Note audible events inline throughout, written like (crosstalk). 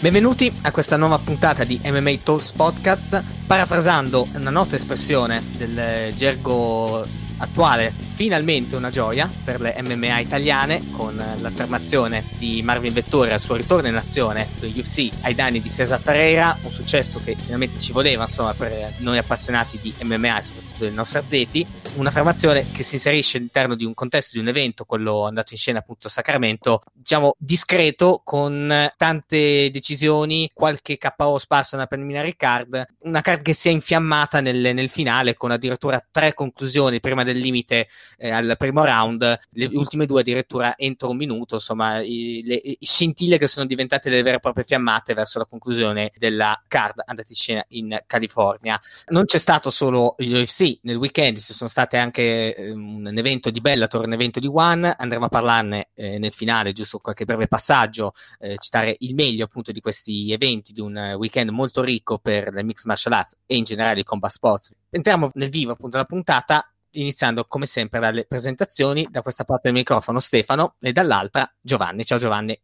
Benvenuti a questa nuova puntata di MMA Talks Podcast, parafrasando una nota espressione del gergo attuale, finalmente una gioia per le MMA italiane, con l'affermazione di Marvin Vettore al suo ritorno in azione sugli UFC ai danni di Cesar Ferreira, un successo che finalmente ci voleva insomma per noi appassionati di MMA e soprattutto dei nostri atleti, una affermazione che si inserisce all'interno di un contesto di un evento, quello andato in scena appunto a Sacramento, diciamo discreto, con tante decisioni, qualche KO sparso nella preliminare card, una card che si è infiammata nel, nel finale con addirittura tre conclusioni prima del limite eh, al primo round, le ultime due addirittura entro un minuto, insomma i, le, i scintille che sono diventate delle vere e proprie fiammate verso la conclusione della card andata in scena in California. Non c'è stato solo l'UFC, nel weekend ci sono stati state anche ehm, un evento di Bellator, un evento di One, andremo a parlarne eh, nel finale, giusto qualche breve passaggio, eh, citare il meglio appunto di questi eventi, di un weekend molto ricco per le mixed martial arts e in generale i combat sports. Entriamo nel vivo appunto della puntata, iniziando come sempre dalle presentazioni, da questa parte del microfono Stefano e dall'altra Giovanni. Ciao Giovanni.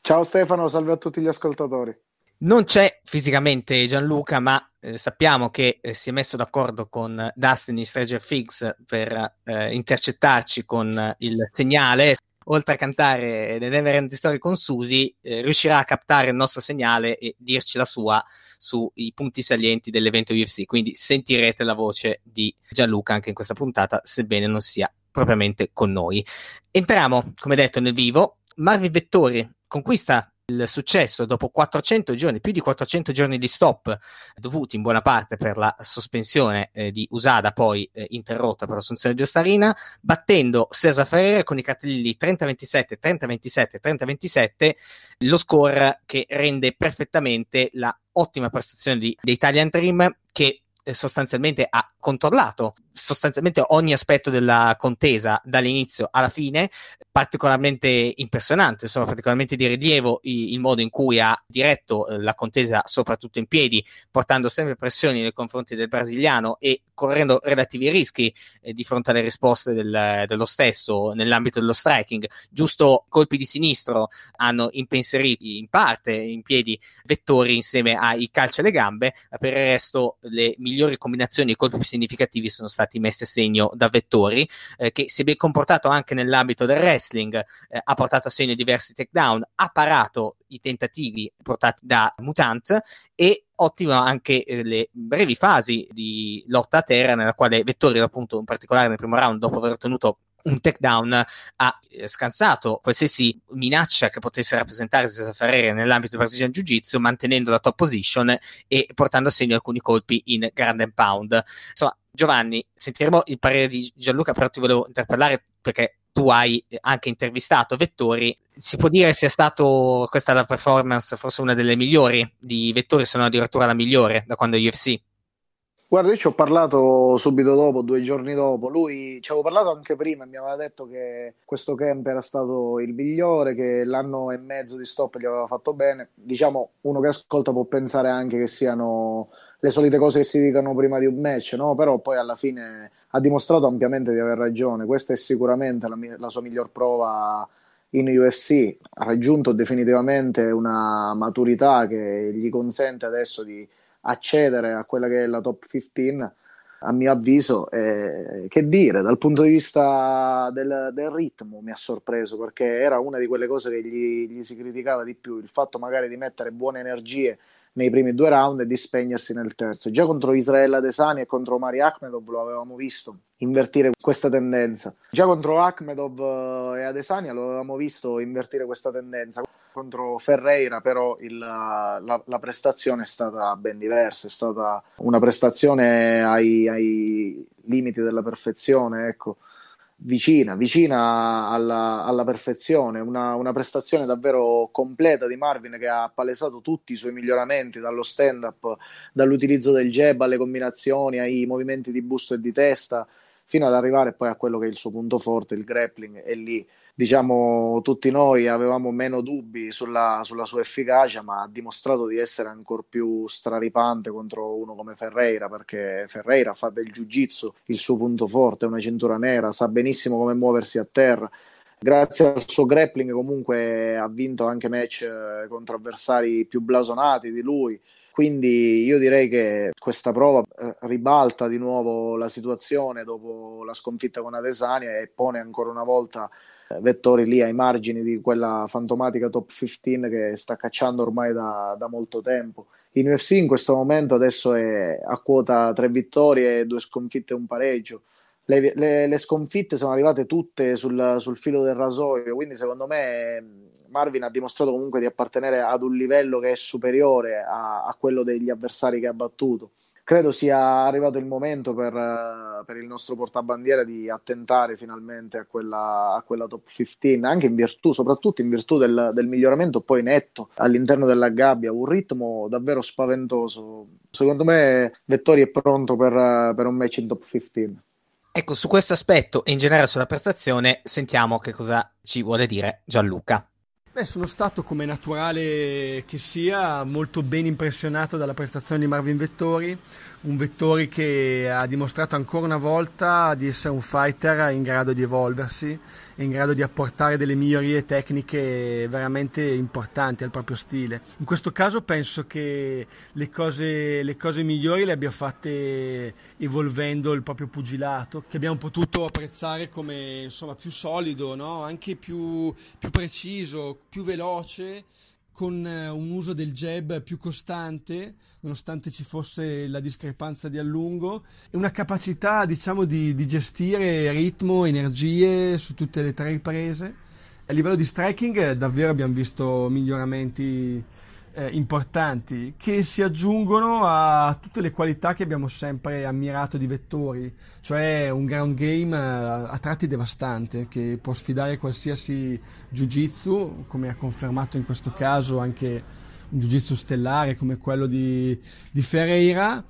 Ciao Stefano, salve a tutti gli ascoltatori. Non c'è fisicamente Gianluca, ma eh, sappiamo che eh, si è messo d'accordo con Dustin di Stranger Things per eh, intercettarci con eh, il segnale. Oltre a cantare The Never End Story con Susie, eh, riuscirà a captare il nostro segnale e dirci la sua sui punti salienti dell'evento UFC. Quindi sentirete la voce di Gianluca anche in questa puntata, sebbene non sia propriamente con noi. Entriamo, come detto, nel vivo. Marvin Vettori conquista il successo dopo 400 giorni, più di 400 giorni di stop, dovuti in buona parte per la sospensione eh, di Usada, poi eh, interrotta per l'assunzione di Ostarina, battendo Cesar Ferrer con i cartelli 30-27, 30-27, 30-27, lo score che rende perfettamente la ottima prestazione di, di Italian Dream che eh, sostanzialmente ha controllato sostanzialmente ogni aspetto della contesa dall'inizio alla fine particolarmente impressionante, insomma particolarmente di rilievo il modo in cui ha diretto eh, la contesa soprattutto in piedi, portando sempre pressioni nei confronti del brasiliano e correndo relativi rischi eh, di fronte alle risposte del, dello stesso nell'ambito dello striking. Giusto colpi di sinistro hanno impensierito in parte in piedi Vettori insieme ai calci alle gambe, per il resto le migliori combinazioni e colpi più significativi sono stati stati messi a segno da Vettori, eh, che si è ben comportato anche nell'ambito del wrestling, eh, ha portato a segno diversi takedown, ha parato i tentativi portati da Mutant e ottima anche eh, le brevi fasi di lotta a terra nella quale Vettori appunto in particolare nel primo round dopo aver ottenuto un takedown ha eh, scansato qualsiasi minaccia che potesse rappresentare senza Ferrere nell'ambito del Brazilian Jiu Jitsu, mantenendo la top position e portando a segno alcuni colpi in Grand Pound. Insomma, Giovanni, sentiremo il parere di Gianluca, però ti volevo interpellare perché tu hai anche intervistato Vettori. Si può dire sia stata questa la performance, forse una delle migliori di Vettori, se non addirittura la migliore da quando è UFC? Guarda, io ci ho parlato subito dopo, due giorni dopo. Lui ci avevo parlato anche prima e mi aveva detto che questo camp era stato il migliore, che l'anno e mezzo di stop gli aveva fatto bene. Diciamo, uno che ascolta può pensare anche che siano le solite cose che si dicono prima di un match, no? Però poi alla fine ha dimostrato ampiamente di aver ragione. Questa è sicuramente la, mia, la sua miglior prova in UFC. Ha raggiunto definitivamente una maturità che gli consente adesso di accedere a quella che è la top 15 a mio avviso, eh, che dire, dal punto di vista del, del, ritmo mi ha sorpreso perché era una di quelle cose che gli, gli, si criticava di più, il fatto magari di mettere buone energie nei primi due round e di spegnersi nel terzo. Già contro Israele Adesani e contro Mari Akhmedov lo avevamo visto invertire questa tendenza. Già contro Akhmedov eh, e Adesania lo avevamo visto invertire questa tendenza. Contro Ferreira però il, la, la, prestazione è stata ben diversa, è stata una prestazione ai, ai limiti della perfezione, ecco vicina, vicina alla, alla perfezione, una, una, prestazione davvero completa di Marvin che ha palesato tutti i suoi miglioramenti dallo stand-up, dall'utilizzo del jab alle combinazioni, ai movimenti di busto e di testa, fino ad arrivare poi a quello che è il suo punto forte, il grappling, e lì diciamo tutti noi avevamo meno dubbi sulla, sulla sua efficacia, ma ha dimostrato di essere ancora più straripante contro uno come Ferreira, perché Ferreira fa del jiu-jitsu il suo punto forte, è una cintura nera, sa benissimo come muoversi a terra grazie al suo grappling comunque ha vinto anche match eh, contro avversari più blasonati di lui quindi io direi che questa prova eh, ribalta di nuovo la situazione dopo la sconfitta con Adesania e pone ancora una volta eh, Vettori lì ai margini di quella fantomatica top 15 che sta cacciando ormai da, da molto tempo. In UFC in questo momento adesso è a quota tre vittorie, due sconfitte e un pareggio le, le, le, sconfitte sono arrivate tutte sul, sul, filo del rasoio, quindi secondo me mm, Marvin ha dimostrato comunque di appartenere ad un livello che è superiore a, a quello degli avversari che ha battuto. Credo sia arrivato il momento per, eh, per il nostro portabandiera di attentare finalmente a quella, a quella, top 15, anche in virtù, soprattutto in virtù del, del miglioramento poi netto all'interno della gabbia, un ritmo davvero spaventoso. Secondo me Vettori è pronto per, eh, per un match in top 15. Ecco, su questo aspetto e in generale sulla prestazione sentiamo che cosa ci vuole dire Gianluca. Beh, sono stato come naturale che sia molto ben impressionato dalla prestazione di Marvin Vettori, un Vettori che ha dimostrato ancora una volta di essere un fighter in grado di evolversi è in grado di apportare delle migliorie tecniche veramente importanti al proprio stile. In questo caso penso che le cose, le cose migliori le abbia fatte evolvendo il proprio pugilato, che abbiamo potuto apprezzare come insomma, più solido, no? anche più, più preciso, più veloce con eh, un uso del jab più costante, nonostante ci fosse la discrepanza di allungo, e una capacità diciamo, di, di, gestire ritmo, energie su tutte le tre riprese. A livello di striking eh, davvero abbiamo visto miglioramenti eh, importanti che si aggiungono a tutte le qualità che abbiamo sempre ammirato di Vettori, cioè un ground game eh, a, tratti devastante che può sfidare qualsiasi jiu-jitsu, come ha confermato in questo caso anche un jiu-jitsu stellare come quello di, di Ferreira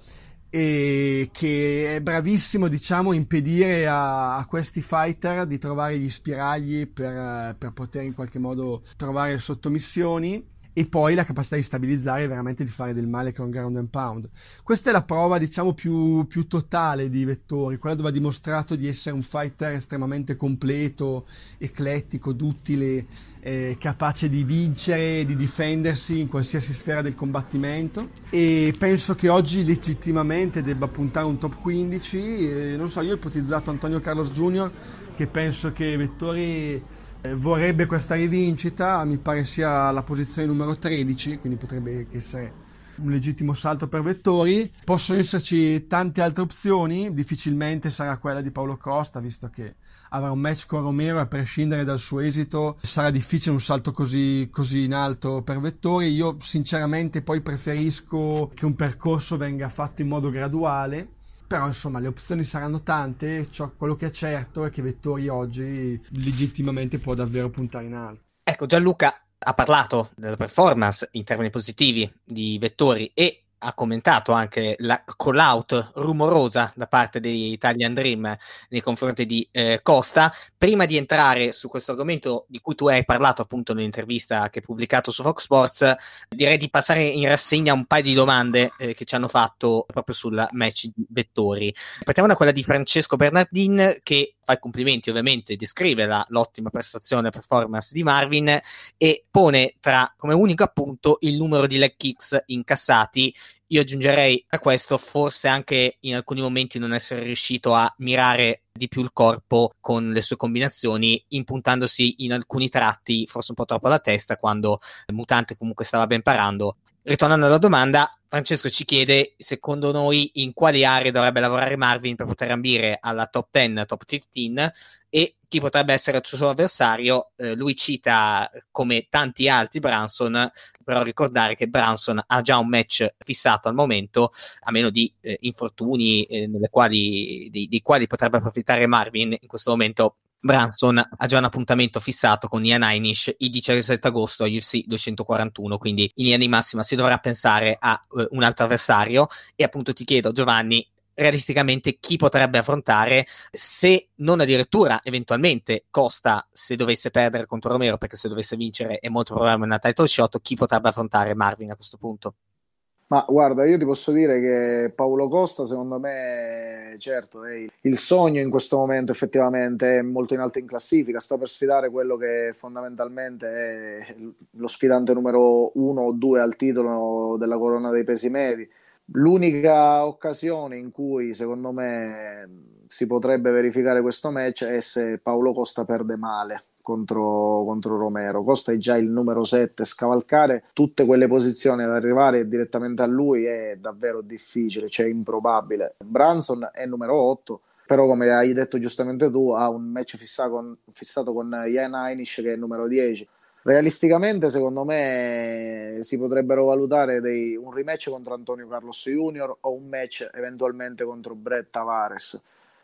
e che è bravissimo diciamo impedire a, a, questi fighter di trovare gli spiragli per, eh, per poter in qualche modo trovare sottomissioni e poi la capacità di stabilizzare e veramente di fare del male con ground and pound. Questa è la prova, diciamo, più, più, totale di Vettori, quella dove ha dimostrato di essere un fighter estremamente completo, eclettico, duttile, eh, capace di vincere, di difendersi in qualsiasi sfera del combattimento e penso che oggi legittimamente debba puntare un top 15, eh, non so, io ho ipotizzato Antonio Carlos Jr. che penso che Vettori eh, vorrebbe questa rivincita, mi pare sia la posizione numero 13, quindi potrebbe essere un legittimo salto per Vettori. Possono esserci tante altre opzioni, difficilmente sarà quella di Paolo Costa, visto che avrà un match con Romero a prescindere dal suo esito, sarà difficile un salto così, così in alto per Vettori. Io sinceramente poi preferisco che un percorso venga fatto in modo graduale però insomma le opzioni saranno tante, ciò, quello che è certo è che Vettori oggi legittimamente può davvero puntare in alto. Ecco Gianluca ha parlato della performance in termini positivi di Vettori e ha commentato anche la call out rumorosa da parte degli Italian Dream nei confronti di eh, Costa. Prima di entrare su questo argomento di cui tu hai parlato appunto nell'intervista che hai pubblicato su Fox Sports, direi di passare in rassegna un paio di domande eh, che ci hanno fatto proprio sul match di Vettori. Partiamo da quella di Francesco Bernardin che fa i complimenti ovviamente, descrive la, l'ottima prestazione e performance di Marvin e pone tra, come unico appunto il numero di leg kicks incassati io aggiungerei a questo forse anche in alcuni momenti non essere riuscito a mirare di più il corpo con le sue combinazioni, impuntandosi in alcuni tratti forse un po' troppo alla testa quando il mutante comunque stava ben parando, ritornando alla domanda, Francesco ci chiede secondo noi in quali aree dovrebbe lavorare Marvin per poter ambire alla top 10, top 15 e chi potrebbe essere il suo avversario. Eh, lui cita come tanti altri Branson, però ricordare che Branson ha già un match fissato al momento, a meno di eh, infortuni eh, quali, di, di, quali potrebbe approfittare Marvin in questo momento Branson ha già un appuntamento fissato con Ian Einish il 17 agosto a UFC 241, quindi in linea di massima si dovrà pensare a uh, un altro avversario e appunto ti chiedo Giovanni realisticamente chi potrebbe affrontare se non addirittura eventualmente Costa se dovesse perdere contro Romero perché se dovesse vincere è molto probabile una title shot chi potrebbe affrontare Marvin a questo punto ma guarda, io ti posso dire che Paolo Costa, secondo me, certo, è il sogno in questo momento effettivamente è molto in alto in classifica, sta per sfidare quello che fondamentalmente è lo sfidante numero uno o due al titolo della corona dei pesi medi. L'unica occasione in cui, secondo me, si potrebbe verificare questo match è se Paolo Costa perde male contro, contro Romero. Costa è già il numero 7, scavalcare tutte quelle posizioni ad arrivare direttamente a lui è davvero difficile, cioè improbabile. Branson è numero 8 però come hai detto giustamente tu ha un match fissato con, fissato con Jan Heinisch che è il numero 10 realisticamente secondo me si potrebbero valutare dei, un rematch contro Antonio Carlos Junior o un match eventualmente contro Brett Tavares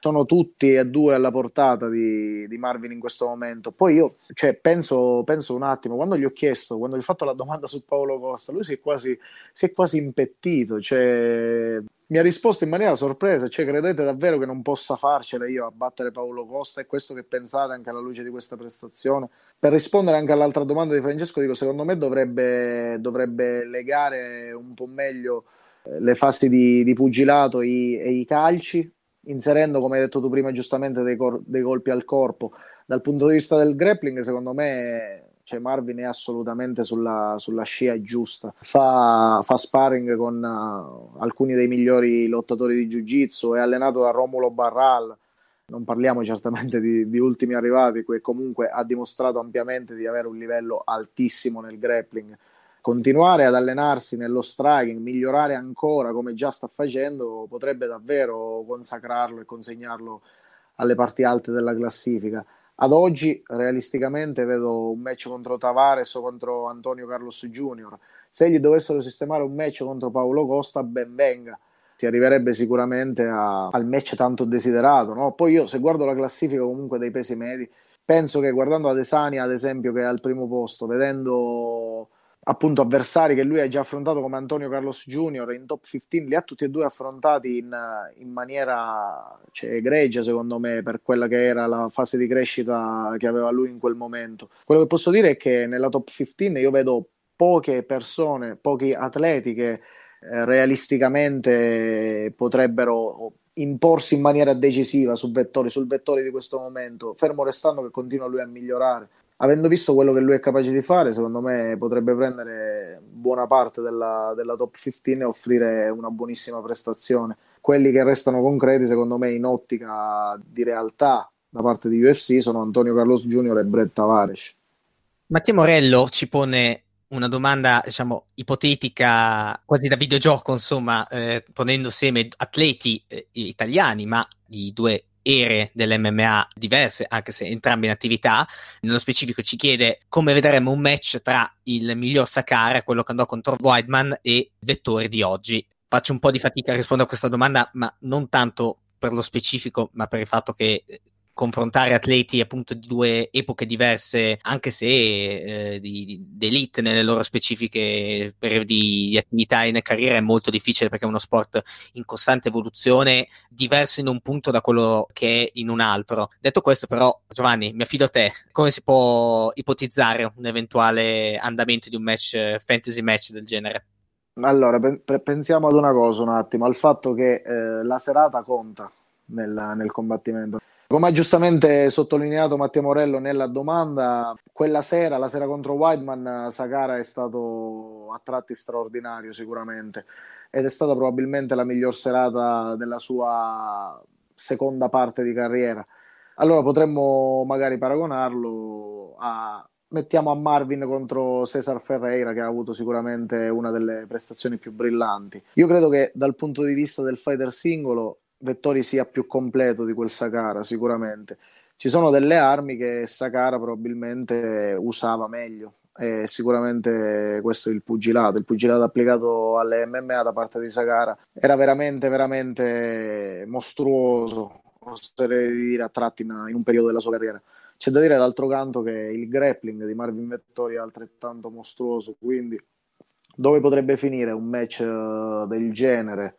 sono tutti e due alla portata di, di Marvin in questo momento. Poi io cioè, penso, penso, un attimo, quando gli ho chiesto, quando gli ho fatto la domanda su Paolo Costa, lui si è quasi, si è quasi impettito, cioè, mi ha risposto in maniera sorpresa, cioè credete davvero che non possa farcela io a battere Paolo Costa? È questo che pensate anche alla luce di questa prestazione? Per rispondere anche all'altra domanda di Francesco, dico, secondo me dovrebbe, dovrebbe legare un po' meglio eh, le fasi di, di pugilato i, e i calci inserendo, come hai detto tu prima giustamente, dei, cor- dei colpi al corpo. Dal punto di vista del grappling, secondo me cioè Marvin è assolutamente sulla, sulla scia giusta. Fa, fa sparring con uh, alcuni dei migliori lottatori di Jiu-Jitsu, è allenato da Romulo Barral. Non parliamo certamente di, di ultimi arrivati, che comunque ha dimostrato ampiamente di avere un livello altissimo nel grappling continuare ad allenarsi nello striking, migliorare ancora come già sta facendo, potrebbe davvero consacrarlo e consegnarlo alle parti alte della classifica. Ad oggi, realisticamente, vedo un match contro Tavares o contro Antonio Carlos Jr. Se gli dovessero sistemare un match contro Paolo Costa, ben venga. Si arriverebbe sicuramente a, al match tanto desiderato. No? Poi io, se guardo la classifica comunque dei pesi medi, penso che guardando Adesania, ad esempio, che è al primo posto, vedendo appunto avversari che lui ha già affrontato come Antonio Carlos Junior in top 15, li ha tutti e due affrontati in, in maniera cioè, egregia secondo me per quella che era la fase di crescita che aveva lui in quel momento. Quello che posso dire è che nella top 15 io vedo poche persone, pochi atleti che eh, realisticamente potrebbero imporsi in maniera decisiva su vettori, sul vettore di questo momento, fermo restando che continua lui a migliorare avendo visto quello che lui è capace di fare, secondo me potrebbe prendere buona parte della, della, top 15 e offrire una buonissima prestazione. Quelli che restano concreti, secondo me, in ottica di realtà da parte di UFC sono Antonio Carlos Jr. e Brett Tavares. Mattia Morello ci pone una domanda, diciamo, ipotetica, quasi da videogioco, insomma, eh, ponendo insieme atleti eh, italiani, ma di due ere dell'MMA diverse, anche se entrambe in attività. Nello specifico ci chiede come vedremo un match tra il miglior Sakara, quello che andò contro Weidman, e Vettori di oggi. Faccio un po' di fatica a rispondere a questa domanda, ma non tanto per lo specifico, ma per il fatto che eh, confrontare atleti appunto di due epoche diverse, anche se eh, di, di elite nelle loro specifiche periodi di, attività e nella carriera è molto difficile perché è uno sport in costante evoluzione, diverso in un punto da quello che è in un altro. Detto questo, però, Giovanni, mi affido a te. Come si può ipotizzare un eventuale andamento di un match fantasy match del genere? Allora, pe- pensiamo ad una cosa un attimo, al fatto che eh, la serata conta nel, nel combattimento. Come ha giustamente sottolineato Matteo Morello nella domanda, quella sera, la sera contro Weidman, Sakara è stato a tratti straordinario sicuramente ed è stata probabilmente la miglior serata della sua seconda parte di carriera. Allora potremmo magari paragonarlo a mettiamo a Marvin contro Cesar Ferreira che ha avuto sicuramente una delle prestazioni più brillanti. Io credo che dal punto di vista del fighter singolo Vettori sia più completo di quel Sakara, sicuramente. Ci sono delle armi che Sakara probabilmente usava meglio, e sicuramente questo è il pugilato, il pugilato applicato alle MMA da parte di Sakara era veramente, veramente mostruoso, oserei dire, a tratti in, in un periodo della sua carriera. C'è da dire d'altro canto che il grappling di Marvin Vettori è altrettanto mostruoso, quindi dove potrebbe finire un match eh, del genere?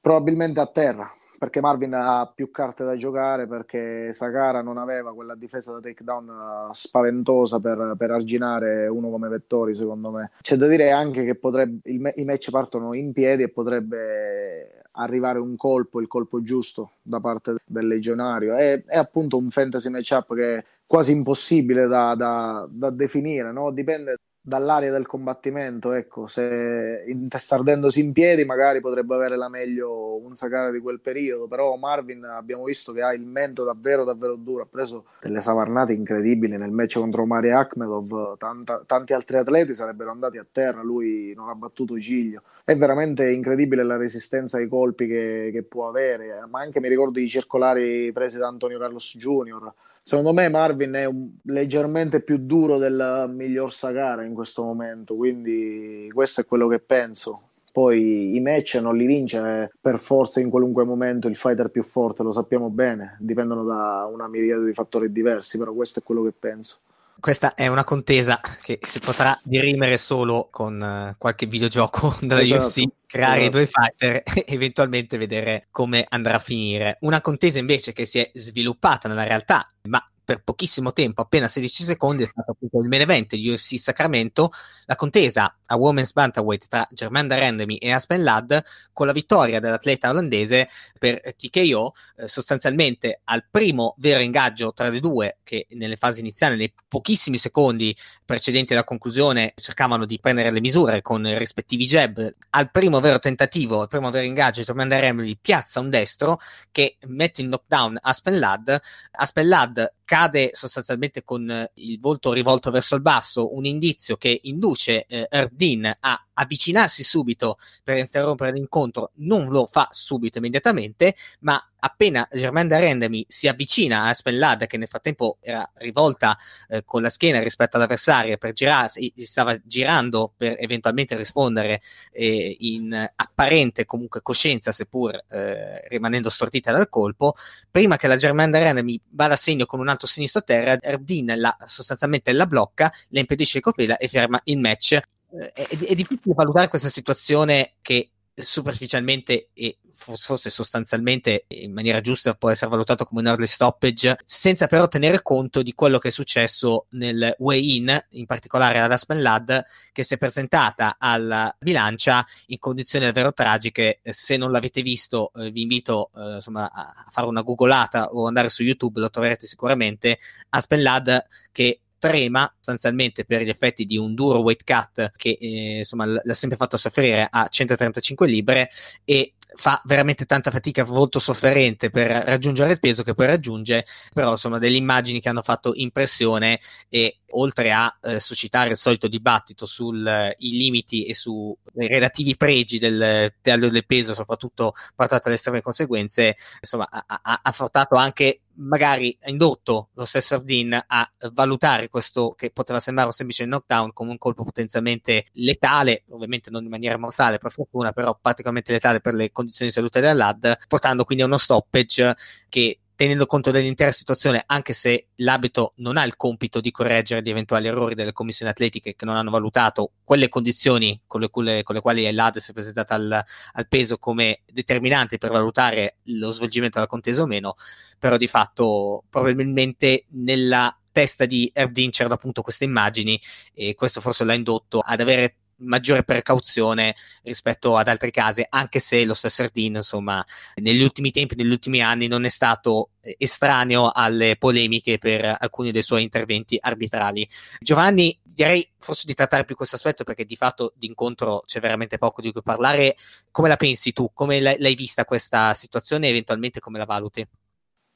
Probabilmente a terra, perché Marvin ha più carte da giocare, perché Sakara non aveva quella difesa da takedown eh, spaventosa per, per arginare uno come Vettori, secondo me. C'è da dire anche che potrebbe, il, i match partono in piedi e potrebbe arrivare un colpo, il colpo giusto da parte del legionario. È, è appunto un fantasy matchup che è quasi impossibile da, da, da definire, no? dipende dall'area del combattimento, ecco, se intestardendosi in piedi magari potrebbe avere la meglio un Sakara di quel periodo, però Marvin abbiamo visto che ha il mento davvero davvero duro, ha preso delle savarnate incredibili nel match contro Mari Akhmedov, tanta, tanti altri atleti sarebbero andati a terra, lui non ha battuto Giglio, è veramente incredibile la resistenza ai colpi che, che può avere, ma anche mi ricordo i circolari presi da Antonio Carlos Junior, secondo me Marvin è un, leggermente più duro del miglior Sagara in questo momento, quindi questo è quello che penso. Poi i match non li vince eh, per forza in qualunque momento il fighter più forte, lo sappiamo bene, dipendono da una miriade di fattori diversi, però questo è quello che penso. Questa è una contesa che si potrà dirimere solo con eh, qualche videogioco (laughs) della esatto. UFC, creare esatto. i due fighter (laughs) e eventualmente vedere come andrà a finire. Una contesa invece che si è sviluppata nella realtà, ma per pochissimo tempo, appena 16 secondi, è stato appunto il main event di UFC Sacramento, la contesa a Women's Bantamweight tra Germanda Randemi e Aspen Ladd con la vittoria dell'atleta olandese per TKO, eh, sostanzialmente al primo vero ingaggio tra le due che nelle fasi iniziali, nei pochissimi secondi precedente la conclusione cercavano di prendere le misure con i rispettivi jab. Al primo vero tentativo, al primo vero ingaggio, Tormanda Remley piazza un destro che mette in knockdown Aspen Ladd. Aspen Ladd cade sostanzialmente con il volto rivolto verso il basso, un indizio che induce eh, Herb Dean a avvicinarsi subito per interrompere l'incontro non lo fa subito immediatamente, ma appena Germanda Rendemi si avvicina a Spellad, che nel frattempo era rivolta eh, con la schiena rispetto all'avversario per girarsi, si stava girando per eventualmente rispondere eh, in apparente comunque coscienza, seppur eh, rimanendo stortita dal colpo, prima che la Germanda Rendemi vada a segno con un altro sinistro a terra, Erdin la, sostanzialmente la blocca, le impedisce di coprirla e ferma il match. Eh, è, è, difficile valutare questa situazione che superficialmente e forse sostanzialmente in maniera giusta può essere valutato come un early stoppage senza però tenere conto di quello che è successo nel way in in particolare alla Lad che si è presentata alla bilancia in condizioni davvero tragiche se non l'avete visto eh, vi invito eh, insomma, a fare una googolata o andare su YouTube lo troverete sicuramente Aspen Lad che trema sostanzialmente per gli effetti di un duro weight cut che eh, insomma l- l'ha sempre fatto soffrire a 135 libbre e fa veramente tanta fatica, molto sofferente per raggiungere il peso che poi raggiunge, però insomma delle immagini che hanno fatto impressione e oltre a eh, suscitare il solito dibattito sui eh, limiti e sui eh, relativi pregi del taglio del peso, soprattutto portato alle estreme conseguenze, insomma ha, ha, ha affrontato anche magari ha indotto lo stesso Ardin a valutare questo che poteva sembrare un semplice knockdown come un colpo potenzialmente letale, ovviamente non in maniera mortale per fortuna, però particolarmente letale per le condizioni di salute dell'AD, portando quindi a uno stoppage che tenendo conto dell'intera situazione, anche se l'abito non ha il compito di correggere gli eventuali errori delle commissioni atletiche che non hanno valutato quelle condizioni con le, quali, con le quali l'ADE è presentata al, al, peso come determinante per valutare lo svolgimento della contesa o meno, però di fatto probabilmente nella testa di Erdin c'erano appunto queste immagini e questo forse l'ha indotto ad avere maggiore precauzione rispetto ad altre case, anche se lo stesso Erdin, insomma, negli ultimi tempi, negli ultimi anni non è stato eh, estraneo alle polemiche per alcuni dei suoi interventi arbitrali. Giovanni, direi forse di trattare più questo aspetto perché di fatto d'incontro c'è veramente poco di cui parlare. Come la pensi tu? Come l'hai vista questa situazione eventualmente come la valuti?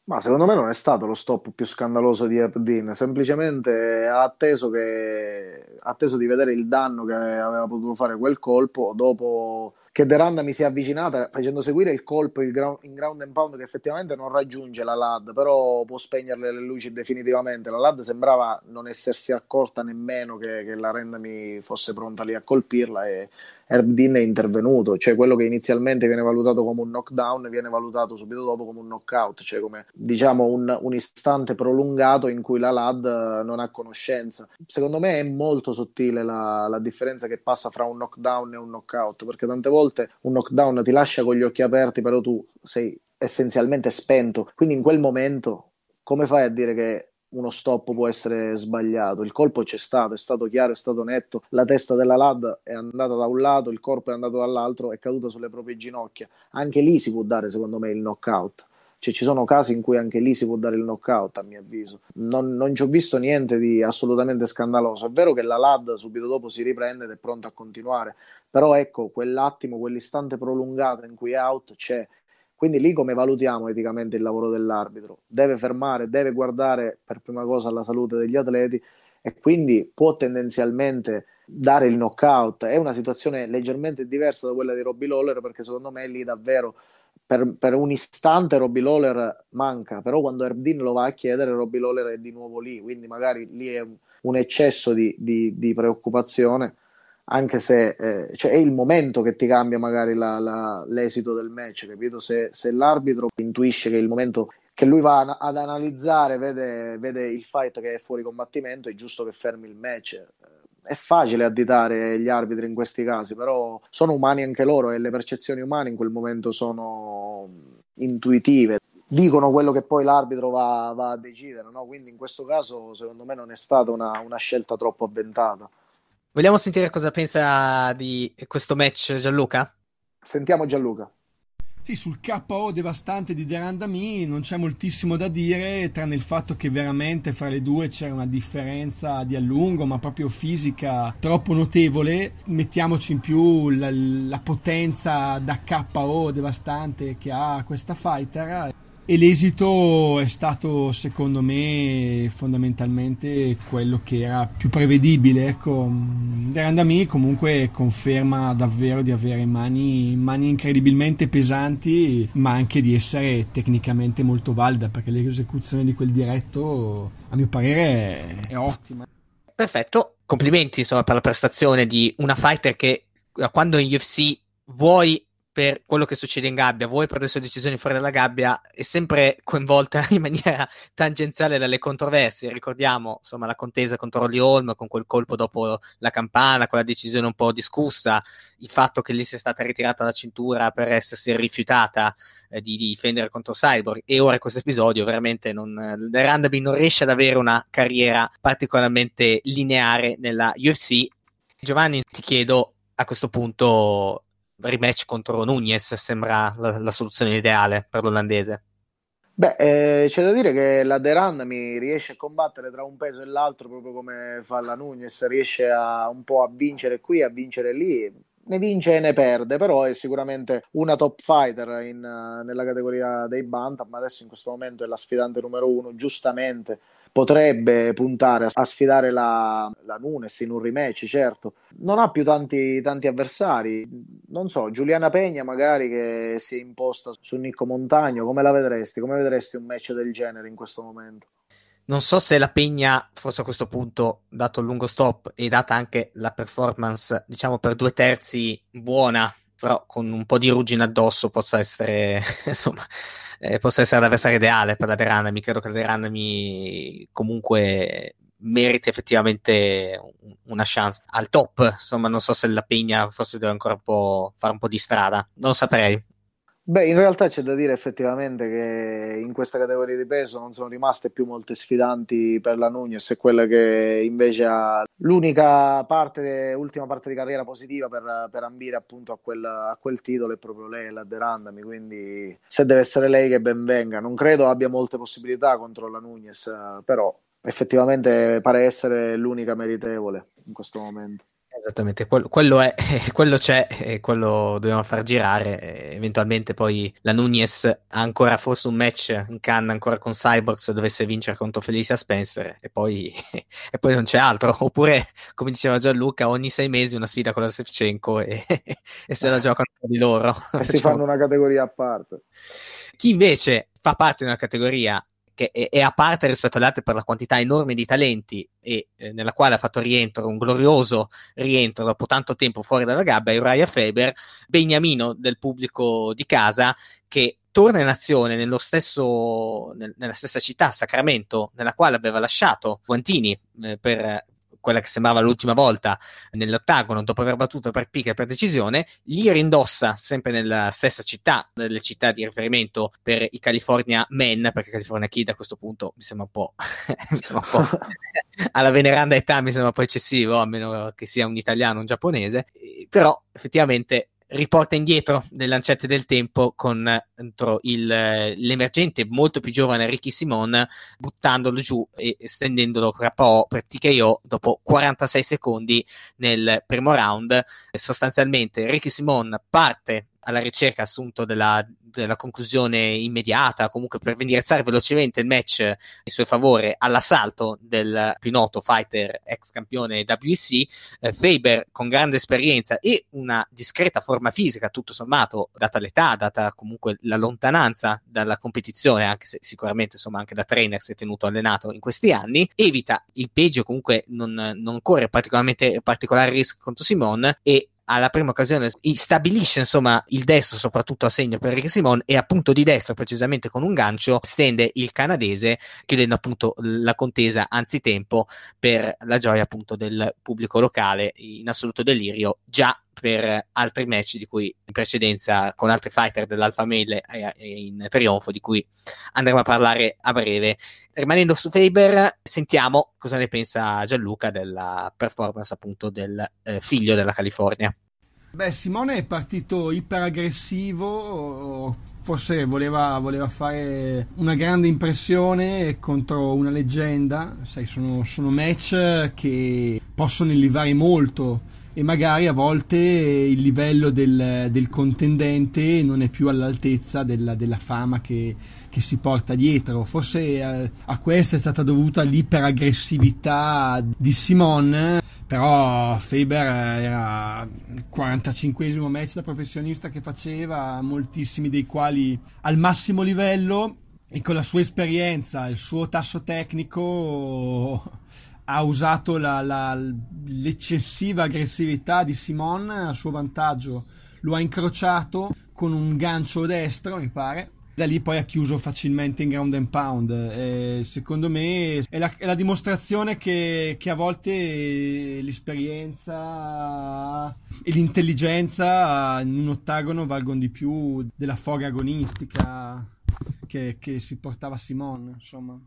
Ma secondo me non è stato lo stop più scandaloso di Abdin, semplicemente ha atteso, che... atteso, di vedere il danno che aveva potuto fare quel colpo dopo che Deranda mi si è avvicinata facendo seguire il colpo il ground, in ground and pound che effettivamente non raggiunge la LAD, però può spegnerle le luci definitivamente. La LAD sembrava non essersi accorta nemmeno che, che la Rendami fosse pronta lì a colpirla e Herb Dean è intervenuto, cioè quello che inizialmente viene valutato come un knockdown viene valutato subito dopo come un knockout, cioè come diciamo un, un istante prolungato in cui la LAD non ha conoscenza. Secondo me è molto sottile la, la differenza che passa fra un knockdown e un knockout, perché tante volte un knockdown ti lascia con gli occhi aperti, però tu sei essenzialmente spento, quindi in quel momento come fai a dire che uno stop può essere sbagliato. Il colpo c'è stato, è stato chiaro, è stato netto. La testa della Lad è andata da un lato, il corpo è andato dall'altro, è caduta sulle proprie ginocchia. Anche lì si può dare, secondo me, il knockout. Cioè, ci sono casi in cui anche lì si può dare il knockout, a mio avviso. Non, non ci ho visto niente di assolutamente scandaloso. È vero che la LAD subito dopo si riprende ed è pronta a continuare, però ecco, quell'attimo, quell'istante prolungato in cui è out c'è quindi lì come valutiamo eticamente il lavoro dell'arbitro? Deve fermare, deve guardare per prima cosa la salute degli atleti e quindi può tendenzialmente dare il knockout. È una situazione leggermente diversa da quella di Robbie Lawler perché secondo me lì davvero per, per, un istante Robbie Lawler manca, però quando Erdin lo va a chiedere Robbie Lawler è di nuovo lì, quindi magari lì è un eccesso di, di, di preoccupazione anche se eh, cioè è il momento che ti cambia magari la, la, l'esito del match, capito? Se, se, l'arbitro intuisce che il momento che lui va ad analizzare, vede, vede, il fight che è fuori combattimento, è giusto che fermi il match. È facile additare gli arbitri in questi casi, però sono umani anche loro e le percezioni umane in quel momento sono intuitive. Dicono quello che poi l'arbitro va, va a decidere, no? quindi in questo caso secondo me non è stata una, una scelta troppo avventata. Vogliamo sentire cosa pensa di questo match Gianluca? Sentiamo Gianluca. Sì, sul KO devastante di Derandami non c'è moltissimo da dire, tranne il fatto che veramente fra le due c'era una differenza di allungo, ma proprio fisica troppo notevole. Mettiamoci in più la, la potenza da KO devastante che ha questa fighter. E l'esito è stato, secondo me, fondamentalmente quello che era più prevedibile. Ecco, Derandami mm, comunque conferma davvero di avere mani, mani, incredibilmente pesanti, ma anche di essere tecnicamente molto valida, perché l'esecuzione di quel diretto, a mio parere, è ottima. Perfetto, complimenti insomma per la prestazione di una fighter che quando in UFC vuoi per quello che succede in gabbia, vuoi per le sue decisioni fuori dalla gabbia, è sempre coinvolta (laughs) in maniera tangenziale dalle controversie. Ricordiamo insomma la contesa contro Oli Holm con quel colpo dopo la campana, con la decisione un po' discussa, il fatto che lì sia stata ritirata la cintura per essersi rifiutata eh, di, di difendere contro Cyborg. E ora questo episodio veramente non, eh, Randaby non riesce ad avere una carriera particolarmente lineare nella UFC. Giovanni, ti chiedo a questo punto rematch contro Nunez sembra la, la soluzione ideale per l'olandese. Beh, eh, c'è da dire che la Deran mi riesce a combattere tra un peso e l'altro proprio come fa la Nunez, riesce a, un po' a vincere qui, a vincere lì, ne vince e ne perde, però è sicuramente una top fighter in, nella categoria dei Bantam, adesso in questo momento è la sfidante numero uno, giustamente potrebbe puntare a sfidare la, la Nunes in un rematch, certo. Non ha più tanti, tanti avversari, non so, Giuliana Pegna magari che si è imposta su Nicco Montagno, come la vedresti? Come vedresti un match del genere in questo momento? Non so se la Pegna fosse a questo punto, dato il lungo stop e data anche la performance, diciamo per due terzi buona, però con un po' di ruggine addosso, possa essere (laughs) insomma eh, possa essere l'avversario ideale per la Deranami. Credo che la Deranami comunque meriti effettivamente una chance al top. Insomma, non so se la Pegna forse deve ancora un fare un po' di strada. Non saprei. Beh, in realtà c'è da dire effettivamente che in questa categoria di peso non sono rimaste più molte sfidanti per la Nunez e quella che invece ha l'unica parte, ultima parte di carriera positiva per, per ambire appunto a quel, a quel, titolo è proprio lei, la De quindi se deve essere lei che benvenga. Non credo abbia molte possibilità contro la Nunez, però effettivamente pare essere l'unica meritevole in questo momento. Esattamente, quello, quello è, (laughs) quello c'è, quello dobbiamo far girare. Eventualmente poi la Nunez ha ancora forse un match in canna ancora con Cyborg se dovesse vincere contro Felicia Spencer e poi, (laughs) e poi non c'è altro. Oppure, come diceva Gianluca, ogni sei mesi una sfida con la Sevchenko e, (laughs) e se la giocano di loro. E si fanno una categoria a parte. Chi invece fa parte di una categoria che è, è, a parte rispetto alle altre per la quantità enorme di talenti e eh, nella quale ha fatto rientro, un glorioso rientro dopo tanto tempo fuori dalla gabbia, Uriah Faber, beniamino del pubblico di casa che torna in azione stesso, nel, nella stessa città, Sacramento, nella quale aveva lasciato Guantini eh, per, quella che sembrava l'ultima volta nell'ottagono dopo aver battuto per pick e per decisione, li rindossa sempre nella stessa città, nelle città di riferimento per i California Men, perché California Kid a questo punto mi sembra un po', (laughs) sembra un po'... (laughs) alla veneranda età mi sembra un po' eccessivo, a meno che sia un italiano o un giapponese, però effettivamente riporta indietro le lancette del tempo contro il, l'emergente molto più giovane Ricky Simone, buttandolo giù e stendendolo po' per TKO dopo 46 secondi nel primo round sostanzialmente Ricky Simone parte alla ricerca assunto della, della, conclusione immediata, comunque per indirizzare velocemente il match in suo favore all'assalto del più noto fighter ex campione WC, eh, Faber con grande esperienza e una discreta forma fisica, tutto sommato, data l'età, data comunque la lontananza dalla competizione, anche se sicuramente insomma anche da trainer si è tenuto allenato in questi anni, evita il peggio, comunque non, non corre particolarmente particolare rischio contro Simone e alla prima occasione stabilisce insomma il destro soprattutto a segno per Rick Simon e appunto di destro precisamente con un gancio stende il canadese chiudendo appunto la contesa anzitempo per la gioia appunto del pubblico locale in assoluto delirio già per altri match di cui in precedenza con altri fighter dell'Alfa Male in trionfo, di cui andremo a parlare a breve. Rimanendo su Faber, sentiamo cosa ne pensa Gianluca della performance appunto del eh, figlio della California. Beh, Simone è partito iperaggressivo, forse voleva, voleva, fare una grande impressione contro una leggenda, sai, sono, sono match che possono illivare molto e magari a volte il livello del, del contendente non è più all'altezza della, della fama che, che, si porta dietro. Forse a, eh, a questa è stata dovuta l'iperaggressività di Simone, però Faber era il 45esimo match da professionista che faceva, moltissimi dei quali al massimo livello e con la sua esperienza, il suo tasso tecnico ha usato la, la, l'eccessiva aggressività di Simon a suo vantaggio, lo ha incrociato con un gancio destro, mi pare. Da lì poi ha chiuso facilmente in ground and pound. E secondo me è la, è la dimostrazione che, che, a volte l'esperienza e l'intelligenza in un ottagono valgono di più della foga agonistica che, che si portava Simone. Insomma.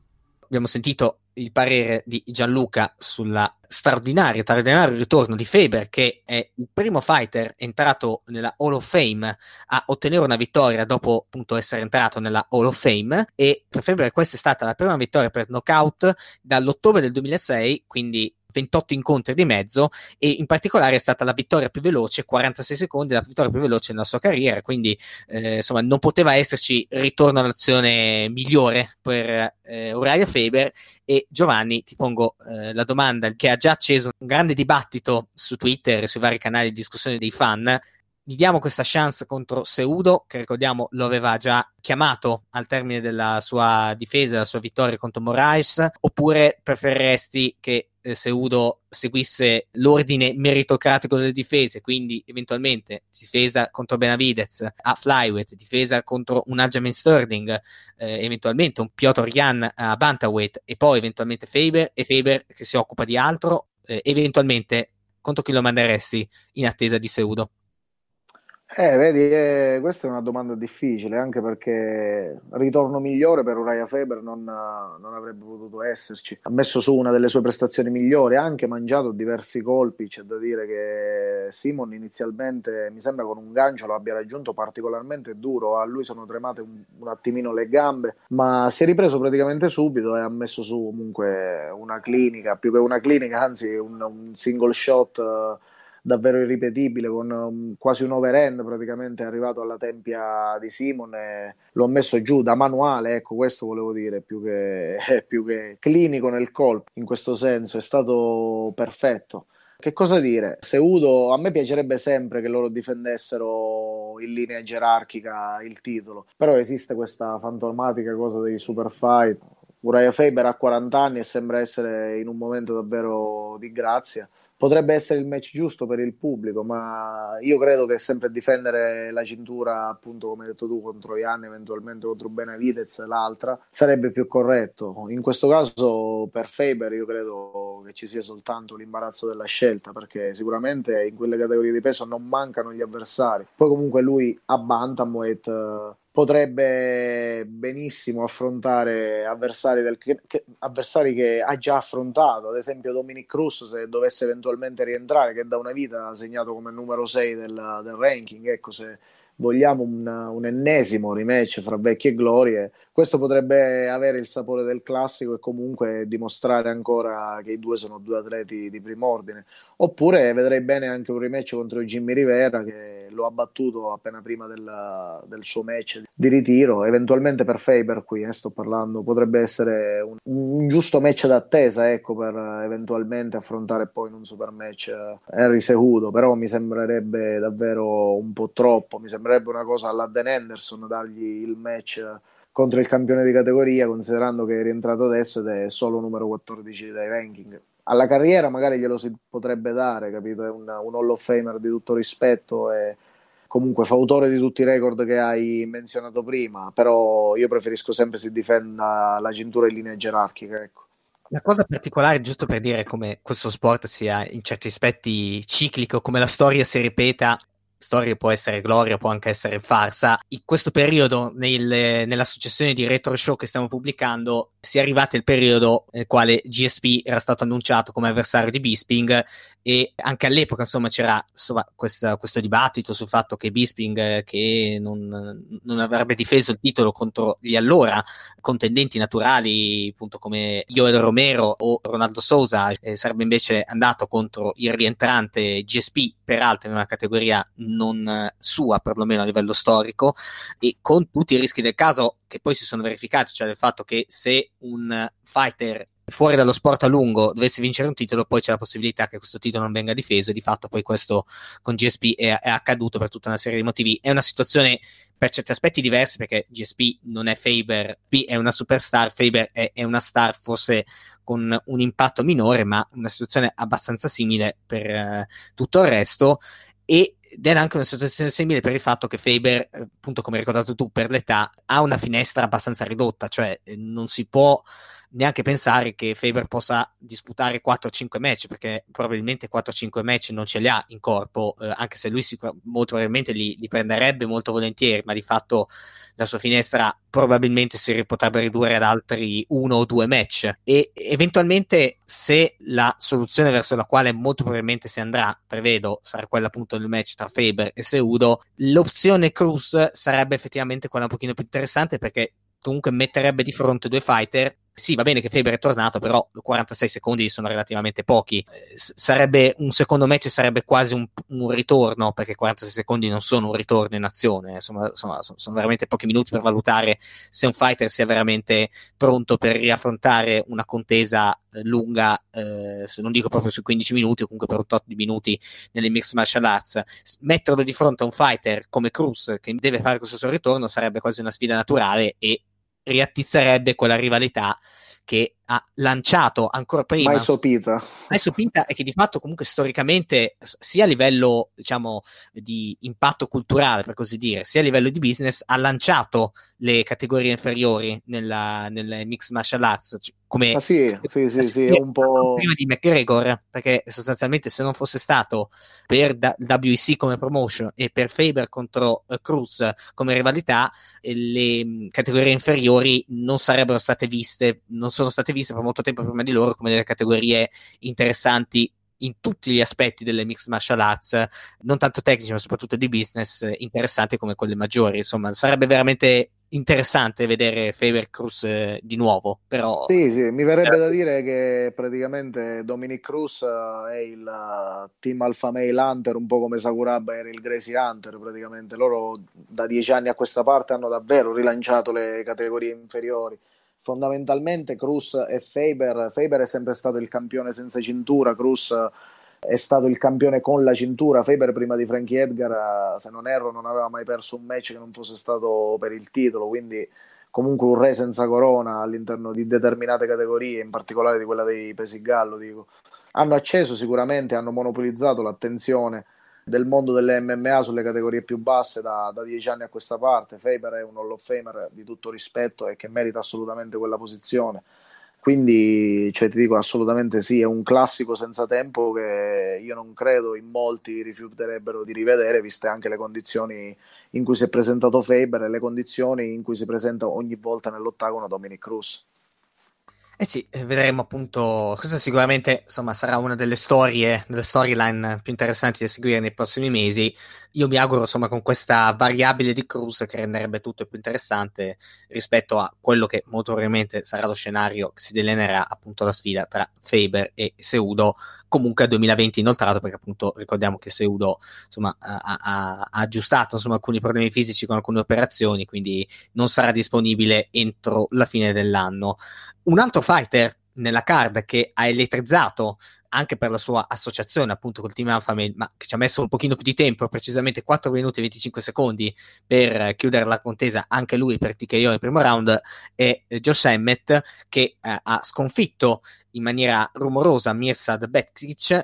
Abbiamo sentito il parere di Gianluca sulla straordinario, straordinario ritorno di Faber, che è il primo fighter entrato nella Hall of Fame a ottenere una vittoria dopo appunto essere entrato nella Hall of Fame. E per Faber questa è stata la prima vittoria per knockout dall'ottobre del 2006, quindi 28 incontri di mezzo e in particolare è stata la vittoria più veloce, 46 secondi, la vittoria più veloce nella sua carriera, quindi eh, insomma non poteva esserci ritorno all'azione migliore per eh, Uriah Faber e Giovanni ti pongo eh, la domanda che ha già acceso un grande dibattito su Twitter e sui vari canali di discussione dei fan, gli diamo questa chance contro Seudo, che ricordiamo lo aveva già chiamato al termine della sua difesa, della sua vittoria contro Moraes, oppure preferiresti che eh, se Udo seguisse l'ordine meritocratico delle difese, quindi eventualmente difesa contro Benavidez a flyweight, difesa contro un Aljamain Sterling, eh, eventualmente un Piotr Jan a bantamweight e poi eventualmente Faber e Faber che si occupa di altro, eh, eventualmente contro chi lo manderesti in attesa di Seudo? Eh, vedi, eh, questa è una domanda difficile, anche perché ritorno migliore per Uriah Faber non, non, avrebbe potuto esserci. Ha messo su una delle sue prestazioni migliori, ha anche mangiato diversi colpi, c'è da dire che Simon inizialmente, mi sembra con un gancio, lo abbia raggiunto particolarmente duro, a lui sono tremate un, un attimino le gambe, ma si è ripreso praticamente subito e ha messo su comunque una clinica, più che una clinica, anzi un, un single shot davvero irripetibile, con um, quasi un overhand praticamente è arrivato alla tempia di Simon e l'ho messo giù da manuale, ecco questo volevo dire, più che, (laughs) più che clinico nel colpo, in questo senso è stato perfetto. Che cosa dire? Se Udo, a me piacerebbe sempre che loro difendessero in linea gerarchica il titolo, però esiste questa fantomatica cosa dei super fight. Uriah Faber ha 40 anni e sembra essere in un momento davvero di grazia potrebbe essere il match giusto per il pubblico, ma io credo che sempre difendere la cintura, appunto come hai detto tu, contro Ian, eventualmente contro Benavidez, l'altra, sarebbe più corretto. In questo caso per Faber io credo che ci sia soltanto l'imbarazzo della scelta, perché sicuramente in quelle categorie di peso non mancano gli avversari. Poi comunque lui a Bantamweight eh, potrebbe benissimo affrontare avversari, del, che, avversari, che, ha già affrontato, ad esempio Dominic Cruz se dovesse eventualmente rientrare, che da una vita ha segnato come numero 6 del, del ranking, ecco se vogliamo una, un ennesimo rematch fra vecchie glorie, questo potrebbe avere il sapore del classico e comunque dimostrare ancora che i due sono due atleti di primo ordine. Oppure vedrei bene anche un rematch contro Jimmy Rivera che lo ha battuto appena prima del, del suo match di ritiro, eventualmente per Faber qui, eh, sto parlando, potrebbe essere un, un giusto match d'attesa ecco, per eventualmente affrontare poi in un super match eh, Henry Sehudo, però mi sembrerebbe davvero un po' troppo, mi sembra sembrerebbe una cosa alla Dan Henderson dargli il match contro il campione di categoria, considerando che è rientrato adesso ed è solo numero 14 dai ranking. Alla carriera magari glielo si potrebbe dare, capito? È un, un Hall of Famer di tutto rispetto e comunque fautore di tutti i record che hai menzionato prima, però io preferisco sempre si difenda la cintura in linea gerarchica, ecco. La cosa particolare, giusto per dire come questo sport sia in certi aspetti ciclico, come la storia si ripeta storia può essere gloria, può anche essere farsa. In questo periodo, nel, nella successione di retro show che stiamo pubblicando, sia arrivato il periodo nel eh, quale GSP era stato annunciato come avversario di Bisping e anche all'epoca insomma c'era insomma, questa, questo dibattito sul fatto che Bisping eh, che non, non, avrebbe difeso il titolo contro gli allora contendenti naturali appunto come Joel Romero o Ronaldo Sousa eh, sarebbe invece andato contro il rientrante GSP peraltro in una categoria non eh, sua perlomeno a livello storico e con tutti i rischi del caso che poi si sono verificati, cioè del fatto che se un fighter fuori dallo sport a lungo dovesse vincere un titolo, poi c'è la possibilità che questo titolo non venga difeso e di fatto poi questo con GSP è, è, accaduto per tutta una serie di motivi. È una situazione per certi aspetti diversa perché GSP non è Faber, P è una superstar, Faber è, è una star forse con un impatto minore, ma una situazione abbastanza simile per eh, tutto il resto e ed era anche una situazione simile per il fatto che Faber, eh, appunto come hai ricordato tu, per l'età ha una finestra abbastanza ridotta, cioè eh, non si può neanche pensare che Faber possa disputare 4-5 match, perché probabilmente 4-5 match non ce li ha in corpo, eh, anche se lui sicur- molto probabilmente li, li, prenderebbe molto volentieri, ma di fatto la sua finestra probabilmente si potrebbe ridurre ad altri 1 o 2 match. E eventualmente se la soluzione verso la quale molto probabilmente si andrà, prevedo, sarà quella appunto del match tra Faber e Seudo, l'opzione Cruz sarebbe effettivamente quella un pochino più interessante perché comunque metterebbe di fronte due fighter sì, va bene che Faber è tornato, però 46 secondi sono relativamente pochi. Eh, s- sarebbe un secondo match sarebbe quasi un, un, ritorno, perché 46 secondi non sono un ritorno in azione, eh, insomma, insomma, sono veramente pochi minuti per valutare se un fighter sia veramente pronto per riaffrontare una contesa eh, lunga, eh, se non dico proprio su 15 minuti o comunque per un tot di minuti nelle mix martial arts. Metterlo di fronte a un fighter come Cruz che deve fare questo suo ritorno sarebbe quasi una sfida naturale e riattizzerebbe quella rivalità che ha lanciato ancora prima mai sopita mai sopita e che di fatto comunque storicamente sia a livello diciamo di impatto culturale per così dire sia a livello di business ha lanciato le categorie inferiori nella, nelle mixed martial arts come ah, sì, (laughs) sì, sì, sì, un po' prima di McGregor perché sostanzialmente se non fosse stato per da- WEC come promotion e per Faber contro uh, Cruz come rivalità eh, le categorie inferiori non sarebbero state viste non sono state viste per molto tempo prima di loro come delle categorie interessanti in tutti gli aspetti delle mixed martial arts, non tanto tecnici ma soprattutto di business, eh, interessanti come quelle maggiori. Insomma, sarebbe veramente interessante vedere Faber Cruz eh, di nuovo, però... Sì, sì, mi verrebbe eh. da dire che praticamente Dominic Cruz eh, è il team Alpha Male Hunter, un po' come Sakuraba era il Gracie Hunter, praticamente loro da dieci anni a questa parte hanno davvero rilanciato le categorie inferiori fondamentalmente Cruz e Faber, Faber è sempre stato il campione senza cintura, Cruz è stato il campione con la cintura, Faber prima di Frankie Edgar, eh, se non erro, non aveva mai perso un match che non fosse stato per il titolo, quindi comunque un re senza corona all'interno di determinate categorie, in particolare di quella dei pesi gallo, dico. Hanno acceso sicuramente, hanno monopolizzato l'attenzione del mondo delle MMA sulle categorie più basse da, da dieci anni a questa parte. Faber è un Hall of Famer di tutto rispetto e che merita assolutamente quella posizione. Quindi cioè, ti dico assolutamente sì, è un classico senza tempo che io non credo in molti rifiuterebbero di rivedere, viste anche le condizioni in cui si è presentato Faber e le condizioni in cui si presenta ogni volta nell'ottagono Dominic Cruz. Eh sì, eh, vedremo appunto. Questa sicuramente insomma, sarà una delle storie, delle storyline più interessanti da seguire nei prossimi mesi. Io mi auguro, insomma, con questa variabile di Cruz che renderebbe tutto più interessante rispetto a quello che molto probabilmente sarà lo scenario che si delenerà appunto la sfida tra Faber e Seudo, comunque a 2020 inoltrato perché appunto ricordiamo che Seudo insomma, ha, ha, ha aggiustato insomma, alcuni problemi fisici con alcune operazioni quindi non sarà disponibile entro la fine dell'anno un altro fighter nella card che ha elettrizzato anche per la sua associazione appunto col team Alphamel, ma che ci ha messo un pochino più di tempo, precisamente 4 minuti e 25 secondi per chiudere la contesa, anche lui per TKO nel primo round, è Josh Emmett che eh, ha sconfitto in maniera rumorosa Mirsad Bektic,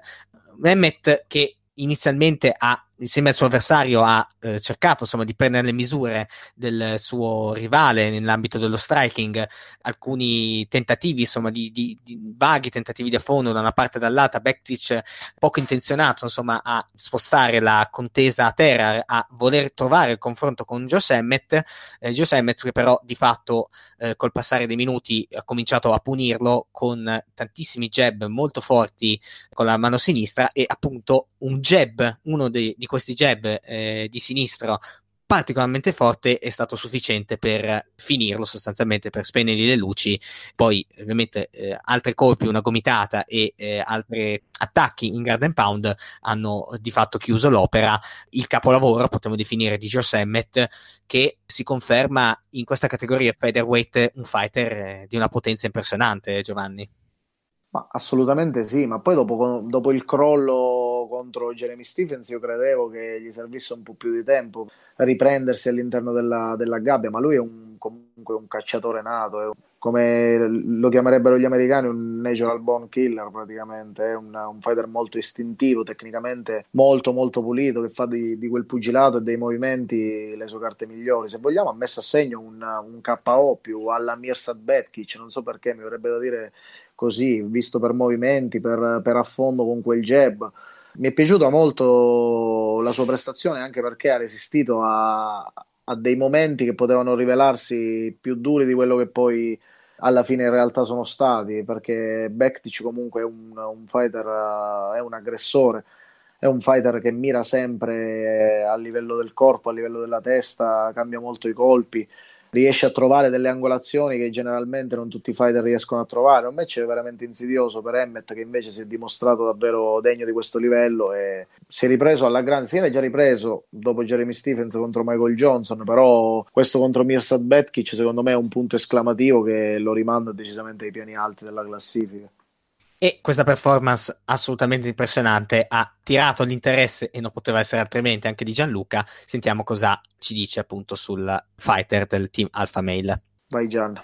Mehmet che inizialmente ha insieme al suo avversario ha eh, cercato insomma, di prendere le misure del suo rivale nell'ambito dello striking, alcuni tentativi, insomma, di, di, di vaghi tentativi di affondo da una parte e dall'altra, Bektic poco intenzionato insomma, a spostare la contesa a terra, a voler trovare il confronto con Joe Emmett, eh, Josh Emmett che però di fatto eh, col passare dei minuti ha cominciato a punirlo con tantissimi jab molto forti con la mano sinistra e appunto un jab, uno dei, di questi jab eh, di sinistro particolarmente forte è stato sufficiente per finirlo sostanzialmente, per spegnergli le luci. Poi ovviamente eh, altri colpi, una gomitata e eh, altri attacchi in Garden Pound hanno eh, di fatto chiuso l'opera. Il capolavoro, potremmo definire, di Josh Emmett, che si conferma in questa categoria featherweight un fighter eh, di una potenza impressionante, eh, Giovanni. Ma assolutamente sì, ma poi dopo, dopo, il crollo contro Jeremy Stephens io credevo che gli servisse un po' più di tempo a riprendersi all'interno della, della gabbia, ma lui è un, comunque un cacciatore nato, un, come lo chiamerebbero gli americani un natural bone killer praticamente, è un, un fighter molto istintivo, tecnicamente molto molto pulito, che fa di, di, quel pugilato e dei movimenti le sue carte migliori. Se vogliamo ha messo a segno un, un KO più alla Mirsad Betkic, non so perché mi vorrebbe da dire così, visto per movimenti, per, per affondo con quel jab. Mi è piaciuta molto la sua prestazione anche perché ha resistito a, a dei momenti che potevano rivelarsi più duri di quello che poi alla fine in realtà sono stati, perché Bektic comunque è un, un fighter, eh, è un aggressore, è un fighter che mira sempre eh, a livello del corpo, a livello della testa, cambia molto i colpi riesce a trovare delle angolazioni che generalmente non tutti i fighter riescono a trovare. Un match veramente insidioso per Emmett, che invece si è dimostrato davvero degno di questo livello e si è ripreso alla grande, si era già ripreso dopo Jeremy Stephens contro Michael Johnson, però questo contro Mirsad Betkic secondo me è un punto esclamativo che lo rimanda decisamente ai piani alti della classifica. E questa performance assolutamente impressionante ha tirato l'interesse, e non poteva essere altrimenti, anche di Gianluca. Sentiamo cosa ci dice appunto sul fighter del team Alpha Male. Vai Gian.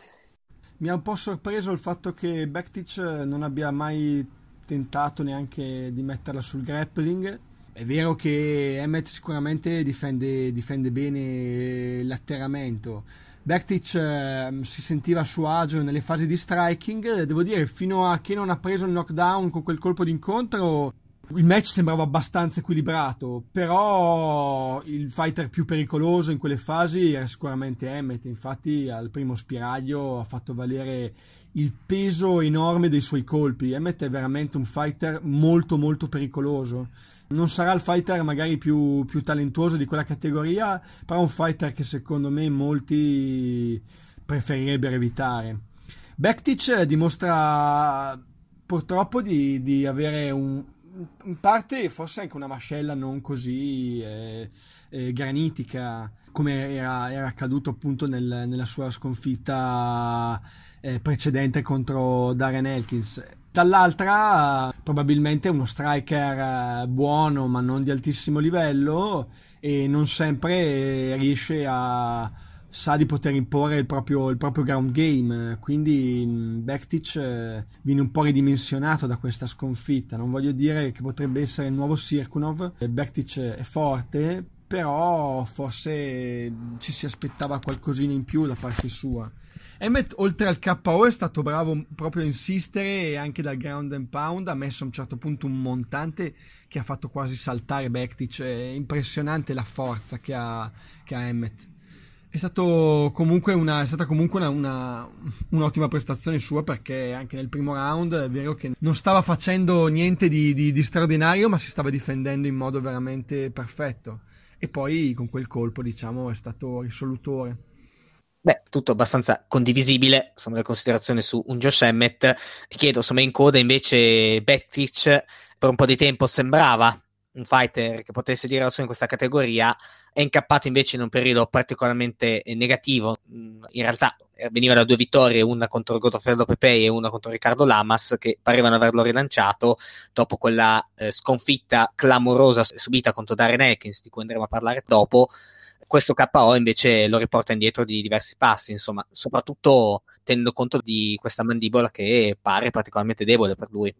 Mi ha un po' sorpreso il fatto che Bektic eh, non abbia mai tentato neanche di metterla sul grappling. È vero che Emmet sicuramente difende, difende bene eh, l'atterramento, Bertic eh, si sentiva a suo agio nelle fasi di striking, devo dire fino a che non ha preso il knockdown con quel colpo d'incontro il match sembrava abbastanza equilibrato, però il fighter più pericoloso in quelle fasi era sicuramente Emmet, infatti al primo spiraglio ha fatto valere il peso enorme dei suoi colpi, Emmet è veramente un fighter molto molto pericoloso non sarà il fighter magari più, più talentuoso di quella categoria, però è un fighter che secondo me molti preferirebbero evitare. Bektic eh, dimostra purtroppo di, di avere un, in parte forse anche una mascella non così eh, eh, granitica come era, era accaduto appunto nel, nella sua sconfitta eh, precedente contro Darren Elkins dall'altra probabilmente uno striker eh, buono ma non di altissimo livello e non sempre riesce a sa di poter imporre il proprio, il proprio ground game quindi mm, Bektic eh, viene un po' ridimensionato da questa sconfitta non voglio dire che potrebbe essere il nuovo Sirkunov Bektic è forte però forse ci si aspettava qualcosina in più da parte sua. Emmet, oltre al KO, è stato bravo proprio a insistere e anche dal ground and pound ha messo a un certo punto un montante che ha fatto quasi saltare Bektic. È impressionante la forza che ha, che ha Emmet. È, comunque una, è, stata comunque una, una, un'ottima prestazione sua perché anche nel primo round è vero che non stava facendo niente di, di, di straordinario ma si stava difendendo in modo veramente perfetto e poi con quel colpo diciamo è stato risolutore. Beh, tutto abbastanza condivisibile, sono le considerazioni su un Josh Emmett. Ti chiedo, insomma, in coda invece Bettich per un po' di tempo sembrava un fighter che potesse dire la sua in questa categoria, è incappato invece in un periodo particolarmente negativo. In realtà eh, veniva da due vittorie, una contro Godofredo Pepe e una contro Riccardo Lamas, che parevano averlo rilanciato dopo quella eh, sconfitta clamorosa subita contro Darren Elkins, di cui andremo a parlare dopo. Questo KO invece lo riporta indietro di diversi passi, insomma, soprattutto tenendo conto di questa mandibola che pare particolarmente debole per lui.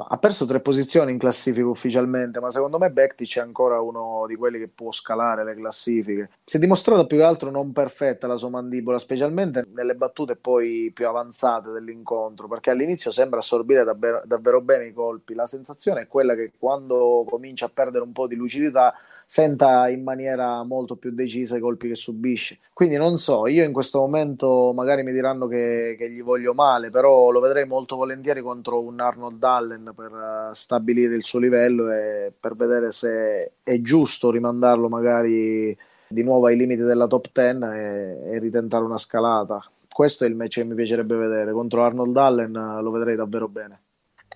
Ma ha perso tre posizioni in classifica ufficialmente, ma secondo me Bektic è ancora uno di quelli che può scalare le classifiche. Si è dimostrata più che altro non perfetta la sua mandibola, specialmente nelle battute poi più avanzate dell'incontro, perché all'inizio sembra assorbire davvero, davvero bene i colpi. La sensazione è quella che quando comincia a perdere un po' di lucidità senta in maniera molto più decisa i colpi che subisce. Quindi non so, io in questo momento magari mi diranno che, che gli voglio male, però lo vedrei molto volentieri contro un Arnold Allen per eh, stabilire il suo livello e per vedere se è giusto rimandarlo magari di nuovo ai limiti della top 10 e, e ritentare una scalata. Questo è il match che cioè, mi piacerebbe vedere. Contro Arnold Allen eh, lo vedrei davvero bene.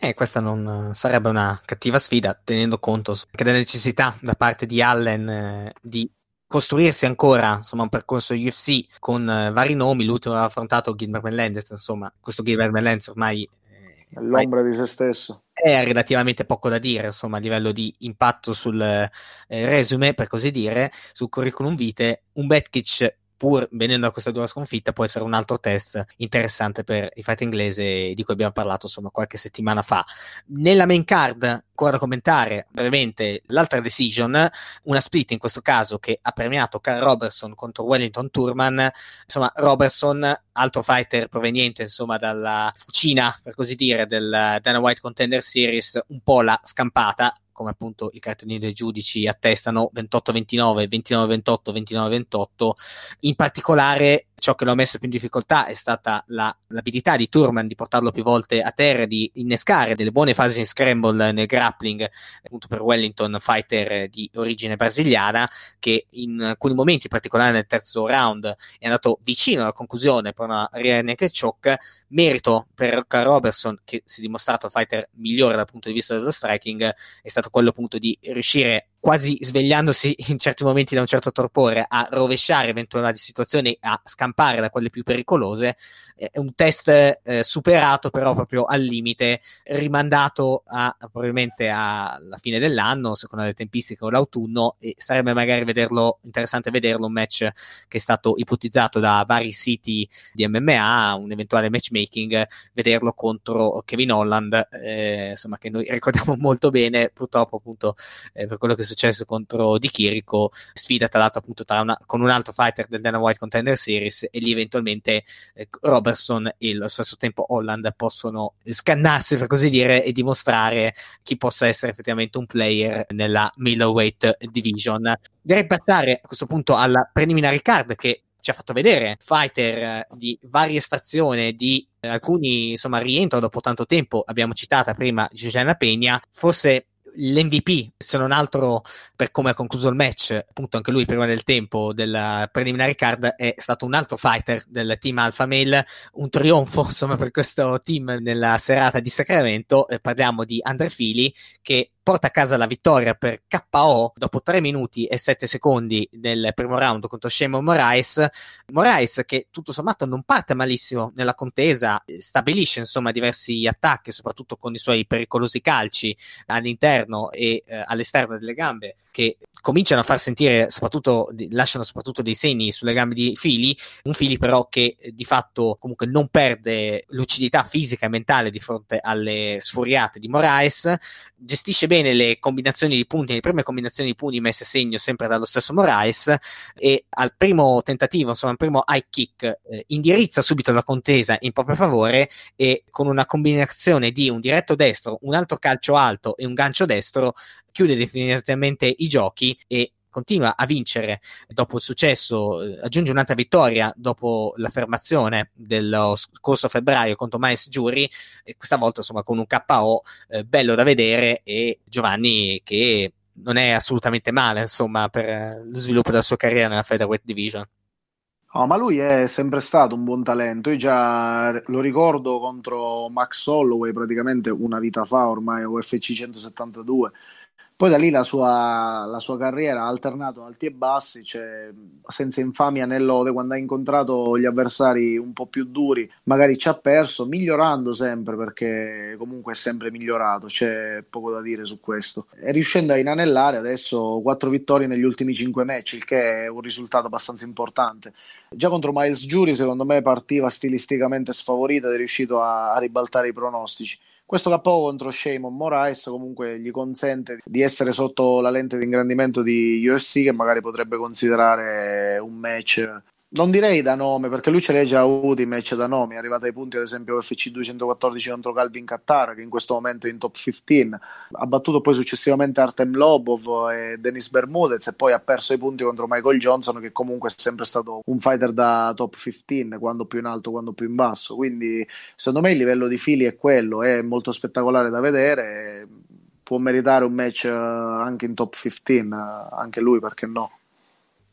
E questa non eh, sarebbe una cattiva sfida, tenendo conto anche della necessità da parte di Allen eh, di costruirsi ancora insomma, un percorso UFC con eh, vari nomi. L'ultimo aveva affrontato Gilbert Melendez, insomma, questo Gilbert Melendez ormai. Eh, l'ombra di se stesso. È relativamente poco da dire, insomma, a livello di impatto sul eh, resume, per così dire, sul curriculum vitae. Un Betkic pur venendo a questa dura sconfitta, può essere un altro test interessante per i fight inglese di cui abbiamo parlato insomma qualche settimana fa. Nella main card Ancora da commentare brevemente l'altra decision, una split in questo caso che ha premiato Carl Robertson contro Wellington Turman. Insomma, Robertson, altro fighter proveniente insomma dalla fucina, per così dire, del Dana White Contender Series, un po' la scampata, come appunto i cartellini dei giudici attestano 28-29, 29-28, 29-28. In particolare ciò che lo ha messo più in difficoltà è stata la, l'abilità di Turman di portarlo più volte a terra, di innescare delle buone fasi in scramble nel grappling, appunto per Wellington, fighter di origine brasiliana, che in alcuni momenti, in particolare nel terzo round, è andato vicino alla conclusione per una rear naked choke, merito per Carl Robertson, che si è dimostrato il fighter migliore dal punto di vista dello striking, è stato quello appunto di riuscire quasi svegliandosi (laughs) in certi momenti da un certo torpore a rovesciare eventuali situazioni, a scampare da quelle più pericolose, è un test eh, superato però proprio al limite, rimandato a, probabilmente alla fine dell'anno, secondo le tempistiche o l'autunno, e sarebbe magari vederlo, interessante vederlo un match che è stato ipotizzato da vari siti di MMA, un eventuale matchmaking, vederlo contro Kevin Holland, eh, insomma che noi (laughs) ricordiamo molto bene, purtroppo appunto eh, per quello che è successo contro Di Chirico, sfida tra l'altro appunto tra una, con un altro fighter del Dana White Contender Series e lì eventualmente eh, Rob Robertson e allo stesso tempo Holland possono scannarsi, per così dire, e dimostrare chi possa essere effettivamente un player nella middleweight division. Direi passare a questo punto alla preliminare card che ci ha fatto vedere fighter eh, di varie stazioni, di alcuni insomma rientro dopo tanto tempo, abbiamo citata prima Giuliana Pegna, forse l'MVP, se non altro per come ha concluso il match, appunto anche lui prima del tempo della preliminary card, è stato un altro fighter del team Alpha Male, un trionfo insomma per questo team nella serata di Sacramento. Eh, parliamo di Andre Fili che porta a casa la vittoria per KO dopo 3 minuti e 7 secondi nel primo round contro Shemo Moraes. Moraes che tutto sommato non parte malissimo nella contesa, eh, stabilisce insomma diversi attacchi, soprattutto con i suoi pericolosi calci all'interno e eh, all'esterno delle gambe che cominciano a far sentire, soprattutto, lasciano soprattutto dei segni sulle gambe di Fili, un Fili però che eh, di fatto comunque non perde lucidità fisica e mentale di fronte alle sfuriate di Moraes, gestisce bene le combinazioni di punti, le prime combinazioni di punti messe a segno sempre dallo stesso Moraes e al primo tentativo, insomma al primo high kick, eh, indirizza subito la contesa in proprio favore e con una combinazione di un diretto destro, un altro calcio alto e un gancio destro chiude definitivamente i giochi e continua a vincere dopo il successo, eh, aggiunge un'altra vittoria dopo l'affermazione dello scorso febbraio contro Miles Giuri, questa volta insomma con un KO eh, bello da vedere e Giovanni che non è assolutamente male insomma per eh, lo sviluppo della sua carriera nella featherweight division. No, ma lui è sempre stato un buon talento. Io già lo ricordo contro Max Holloway praticamente una vita fa ormai, UFC 172, poi da lì la sua, la sua carriera ha alternato alti e bassi, cioè, senza infamia né lode, quando ha incontrato gli avversari un po' più duri, magari ci ha perso, migliorando sempre perché comunque è sempre migliorato, c'è poco da dire su questo. E riuscendo a inanellare adesso 4 vittorie negli ultimi 5 match, il che è un risultato abbastanza importante. Già contro Miles Jury secondo me partiva stilisticamente sfavorita ed è riuscito a, a ribaltare i pronostici. Questo KO contro Shamon Moraes comunque gli consente di essere sotto la lente di ingrandimento di UFC che magari potrebbe considerare un match non direi da nome, perché lui ce l'ha già avuto i match da nome, è arrivato ai punti ad esempio FC 214 contro Calvin Qattara, che in questo momento è in top 15, ha battuto poi successivamente Artem Lobov e Denis Bermudez e poi ha perso i punti contro Michael Johnson, che comunque è sempre stato un fighter da top 15, quando più in alto, quando più in basso, quindi secondo me il livello di fili è quello, è molto spettacolare da vedere, può meritare un match eh, anche in top 15, eh, anche lui perché no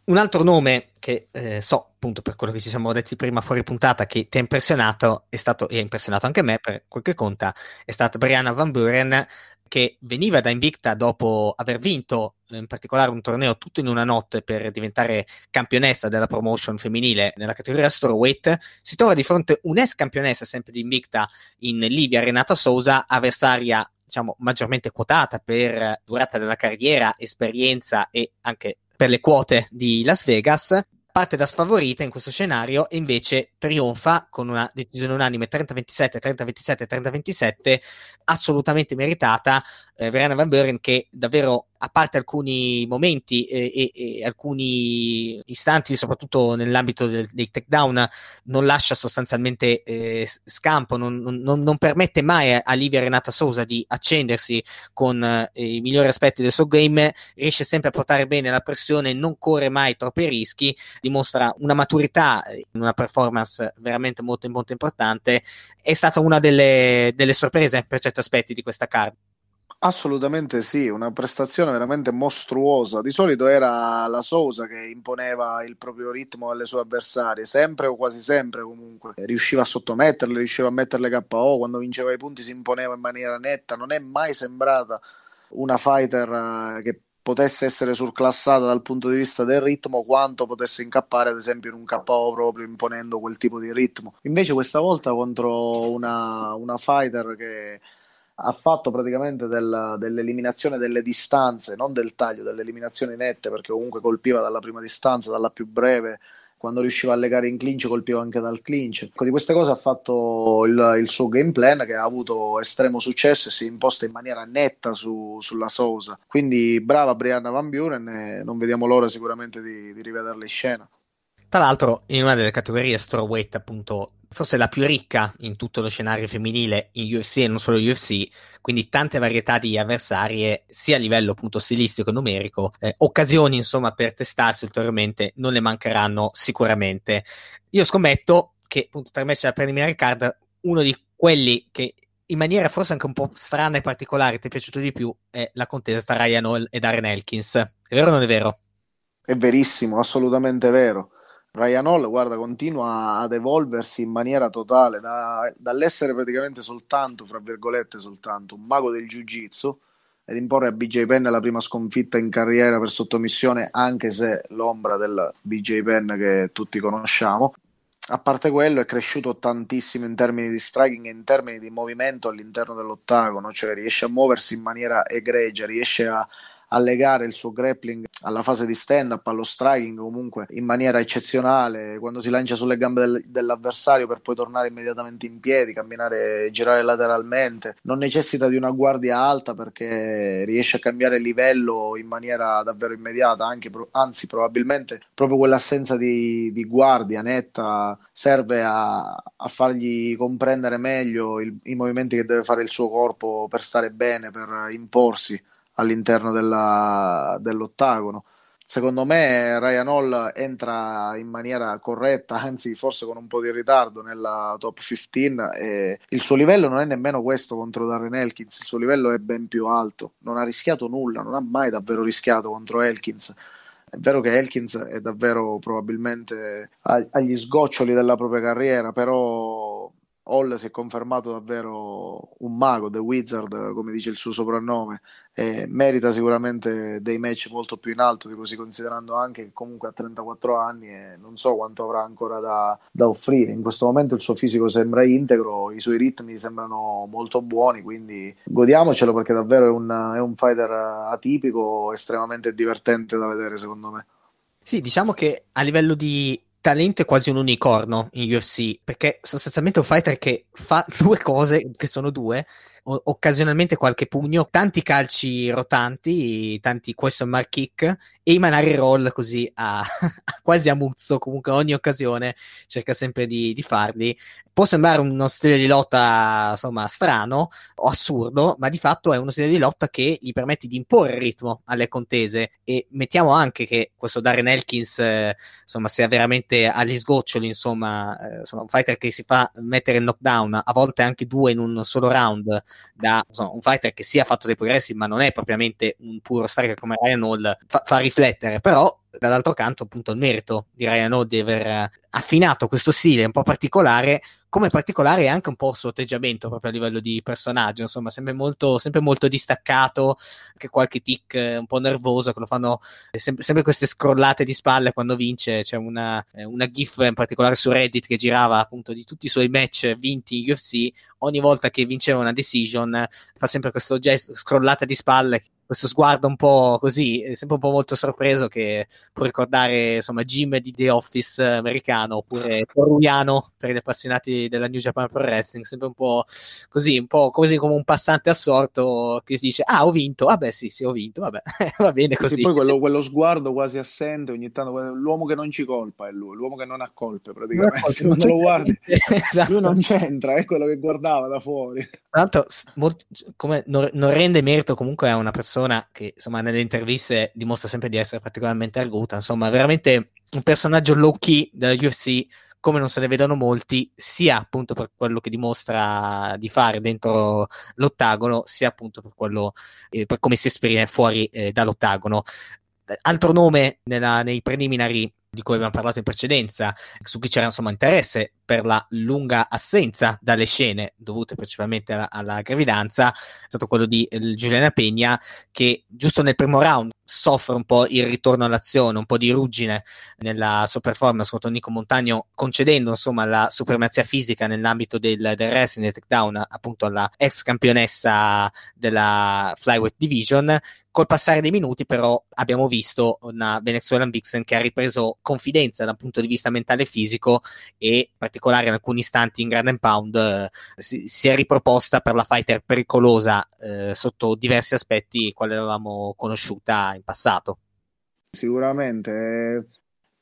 un altro nome che eh, so, appunto, per quello che ci siamo detti prima fuori puntata, che ti ha impressionato, è stato, e ha impressionato anche me, per quel che conta, è stata Brianna Van Buren, che veniva da Invicta dopo aver vinto eh, in particolare un torneo tutto in una notte per diventare campionessa della promotion femminile nella categoria Storeweight, si trova di fronte un'ex campionessa sempre di Invicta in Livia, Renata Sousa, avversaria diciamo maggiormente quotata per durata della carriera, esperienza e anche per le quote di Las Vegas, parte da sfavorita in questo scenario e invece trionfa con una decisione unanime 30-27, 30-27, 30-27, assolutamente meritata. Eh, Verena Van Buren che davvero a parte alcuni momenti e, e, e alcuni istanti, soprattutto nell'ambito del, dei takedown, non lascia sostanzialmente eh, scampo, non, non, non, permette mai a Livia Renata Sousa di accendersi con eh, i migliori aspetti del suo game, riesce sempre a portare bene la pressione, non corre mai troppi rischi, dimostra una maturità eh, in una performance veramente molto, molto importante. È stata una delle, delle sorprese per certi aspetti di questa carta. Assolutamente sì, una prestazione veramente mostruosa. Di solito era la Sousa che imponeva il proprio ritmo alle sue avversarie, sempre o quasi sempre comunque. Riusciva a sottometterle, riusciva a metterle KO, quando vinceva i punti si imponeva in maniera netta, non è mai sembrata una fighter eh, che potesse essere surclassata dal punto di vista del ritmo quanto potesse incappare ad esempio in un KO proprio imponendo quel tipo di ritmo. Invece questa volta contro una, una fighter che ha fatto praticamente della, dell'eliminazione delle distanze, non del taglio, delle eliminazioni nette, perché comunque colpiva dalla prima distanza, dalla più breve, quando riusciva a legare in clinch colpiva anche dal clinch. Ecco, Di queste cose ha fatto il, il, suo game plan che ha avuto estremo successo e si è imposta in maniera netta su, sulla Sousa. Quindi brava Brianna Van Buren e non vediamo l'ora sicuramente di, di rivederla in scena. Tra l'altro, in una delle categorie strawweight appunto forse la più ricca in tutto lo scenario femminile in UFC e non solo UFC, quindi tante varietà di avversarie sia a livello appunto stilistico e numerico, eh, occasioni insomma per testarsi ulteriormente non le mancheranno sicuramente. Io scommetto che appunto tra me c'è la preliminare card, uno di quelli che in maniera forse anche un po' strana e particolare ti è piaciuto di più è la contesa tra Ryan Hall e Darren Elkins. È vero o non è vero? È verissimo, assolutamente vero Ryan Hall guarda, continua ad evolversi in maniera totale, da, dall'essere praticamente soltanto, fra virgolette, soltanto un mago del jiu-jitsu ed imporre a BJ Penn la prima sconfitta in carriera per sottomissione, anche se l'ombra del BJ Penn che tutti conosciamo. A parte quello, è cresciuto tantissimo in termini di striking e in termini di movimento all'interno dell'ottagono, cioè riesce a muoversi in maniera egregia, riesce a, allegare il suo grappling alla fase di stand up, allo striking comunque in maniera eccezionale, quando si lancia sulle gambe del, dell'avversario per poi tornare immediatamente in piedi, camminare, girare lateralmente, non necessita di una guardia alta perché riesce a cambiare livello in maniera davvero immediata, anche, anzi probabilmente proprio quell'assenza di, di guardia netta serve a, a fargli comprendere meglio il, i movimenti che deve fare il suo corpo per stare bene, per imporsi all'interno della, dell'ottagono. Secondo me Ryan Hall entra in maniera corretta, anzi forse con un po' di ritardo nella top 15 e il suo livello non è nemmeno questo contro Darren Elkins, il suo livello è ben più alto, non ha rischiato nulla, non ha mai davvero rischiato contro Elkins. È vero che Elkins è davvero probabilmente agli sgoccioli della propria carriera, però Hall si è confermato davvero un mago, The Wizard, come dice il suo soprannome, e merita sicuramente dei match molto più in alto, di così considerando anche che comunque ha 34 anni e non so quanto avrà ancora da, da, offrire. In questo momento il suo fisico sembra integro, i suoi ritmi sembrano molto buoni, quindi godiamocelo perché davvero è un, è un fighter atipico, estremamente divertente da vedere secondo me. Sì, diciamo che a livello di talento è quasi un unicorno in UFC, perché sostanzialmente è un fighter che fa (laughs) due cose, che sono due, o- occasionalmente qualche pugno, tanti calci rotanti, tanti question mark kick e emanare roll così a, (laughs) quasi a muzzo, comunque ogni occasione cerca sempre di, di farli. Può sembrare uno stile di lotta insomma strano o assurdo, ma di fatto è uno stile di lotta che gli permette di imporre il ritmo alle contese e mettiamo anche che questo Darren Elkins eh, insomma sia veramente agli sgoccioli, insomma, eh, insomma un fighter che si fa mettere in knockdown a volte anche due in un solo round da insomma, un fighter che si sì, fatto dei progressi ma non è propriamente un puro striker come Ryan Hall, fa, fa riflettere, però dall'altro canto appunto il merito di Ryan O di aver eh, affinato questo stile un po' particolare, come particolare anche un po' il suo atteggiamento proprio a livello di personaggio, insomma sempre molto, sempre molto distaccato, anche qualche tic eh, un po' nervoso che lo fanno eh, sempre, sempre queste scrollate di spalle quando vince, c'è una, una gif in particolare su Reddit che girava appunto di tutti i suoi match vinti in UFC, ogni volta che vinceva una decision fa sempre questo gesto, scrollata di spalle questo sguardo un po' così, sempre un po' molto sorpreso che può ricordare insomma Jim di The Office eh, americano oppure Toruiano per gli appassionati della New Japan Pro Wrestling, sempre un po' così, un po' così come un passante assorto che si dice ah ho vinto, vabbè sì sì ho vinto, vabbè (laughs) va bene così. Sì, poi quello, quello, sguardo quasi assente ogni tanto, l'uomo che non ci colpa è lui, l'uomo che non ha colpe praticamente, non, colpe, (laughs) non, non lo guardi, (laughs) esatto. lui non c'entra, è quello che guardava da fuori. Tra l'altro cioè, non, non rende merito comunque a una persona persona che insomma nelle interviste dimostra sempre di essere particolarmente arguta, insomma veramente un personaggio low key della UFC come non se ne vedono molti, sia appunto per quello che dimostra di fare dentro l'ottagono, sia appunto per, quello, eh, per come si esprime fuori eh, dall'ottagono. Altro nome nella, nei preliminari di cui abbiamo parlato in precedenza, su cui c'era insomma interesse per la lunga assenza dalle scene dovute principalmente alla, alla gravidanza, è stato quello di eh, Giuliana Pegna che giusto nel primo round soffre un po' il ritorno all'azione, un po' di ruggine nella sua performance contro Nico Montagno, concedendo insomma la supremazia fisica nell'ambito del, del wrestling, del takedown appunto alla ex campionessa della flyweight division Col passare dei minuti, però, abbiamo visto una Venezuelan Vixen che ha ripreso confidenza da un punto di vista mentale e fisico e, in particolare, in alcuni istanti in Grand Pound eh, si, si, è riproposta per la fighter pericolosa eh, sotto diversi aspetti, quale avevamo conosciuta in passato. Sicuramente. Eh,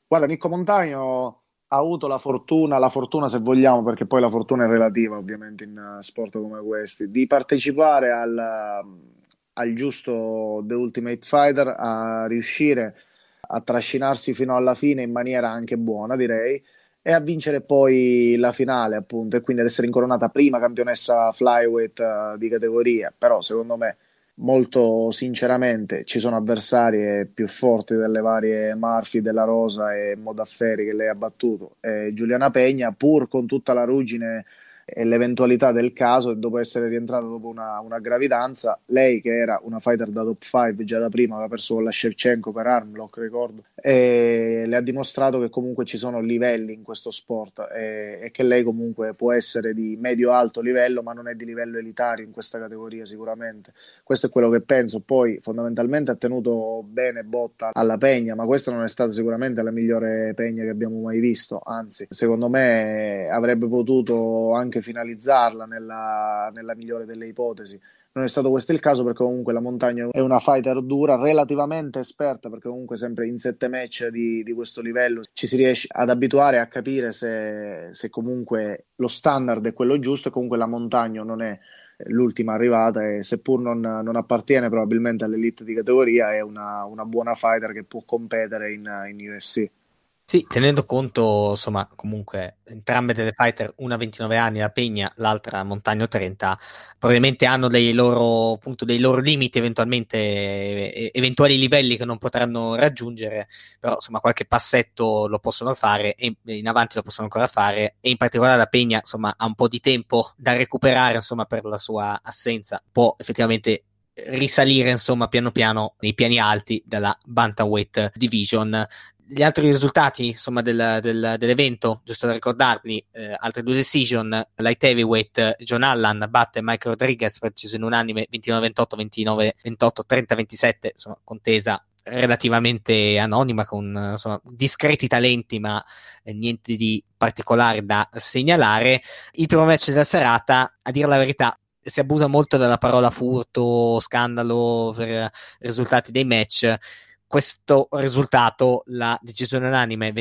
guarda, Nicco Montagno ha avuto la fortuna, la fortuna se vogliamo, perché poi la fortuna è relativa ovviamente in sport come questi, di partecipare al, al giusto The Ultimate Fighter a riuscire a trascinarsi fino alla fine in maniera anche buona, direi, e a vincere poi la finale, appunto, e quindi ad essere incoronata prima campionessa flyweight eh, di categoria. Però, secondo me, molto sinceramente, ci sono avversarie eh, più forti delle varie Murphy, Della Rosa e Modafferi che lei ha battuto, e eh, Giuliana Pegna, pur con tutta la ruggine e l'eventualità del caso, dopo essere rientrata dopo una, una, gravidanza, lei che era una fighter da top 5 già da prima, aveva perso con la Shevchenko per Armlock, ricordo, e le ha dimostrato che comunque ci sono livelli in questo sport e, e che lei comunque può essere di medio-alto livello, ma non è di livello elitario in questa categoria sicuramente. Questo è quello che penso. Poi fondamentalmente ha tenuto bene botta alla Pegna, ma questa non è stata sicuramente la migliore Pegna che abbiamo mai visto, anzi secondo me avrebbe potuto anche anche finalizzarla nella, nella migliore delle ipotesi. Non è stato questo il caso perché comunque la montagna è una fighter dura, relativamente esperta perché comunque sempre in sette match di, di questo livello ci si riesce ad abituare a capire se, se comunque lo standard è quello giusto e comunque la montagna non è l'ultima arrivata e seppur non, non, appartiene probabilmente all'elite di categoria è una, una buona fighter che può competere in, in UFC. Sì, tenendo conto, insomma, comunque entrambe delle fighter, una 29 anni la Pegna, l'altra Montagno 30, probabilmente hanno dei loro, appunto, dei loro limiti, eventualmente eventuali livelli che non potranno raggiungere, però insomma qualche passetto lo possono fare e in avanti lo possono ancora fare e in particolare la Pegna, insomma, ha un po' di tempo da recuperare, insomma, per la sua assenza, può effettivamente risalire insomma piano piano nei piani alti della Bantamweight Division gli altri risultati insomma, del, del, dell'evento, giusto da ricordarli, eh, altre due decision, light heavyweight, John Allan batte Mike Rodriguez per decisione unanime 29-28, 29-28, 30-27, insomma contesa relativamente anonima con insomma, discreti talenti ma eh, niente di particolare da segnalare. Il primo match della serata, a dire la verità, si abusa molto della parola furto, scandalo per eh, risultati dei match questo risultato, la decisione unanime 29-28,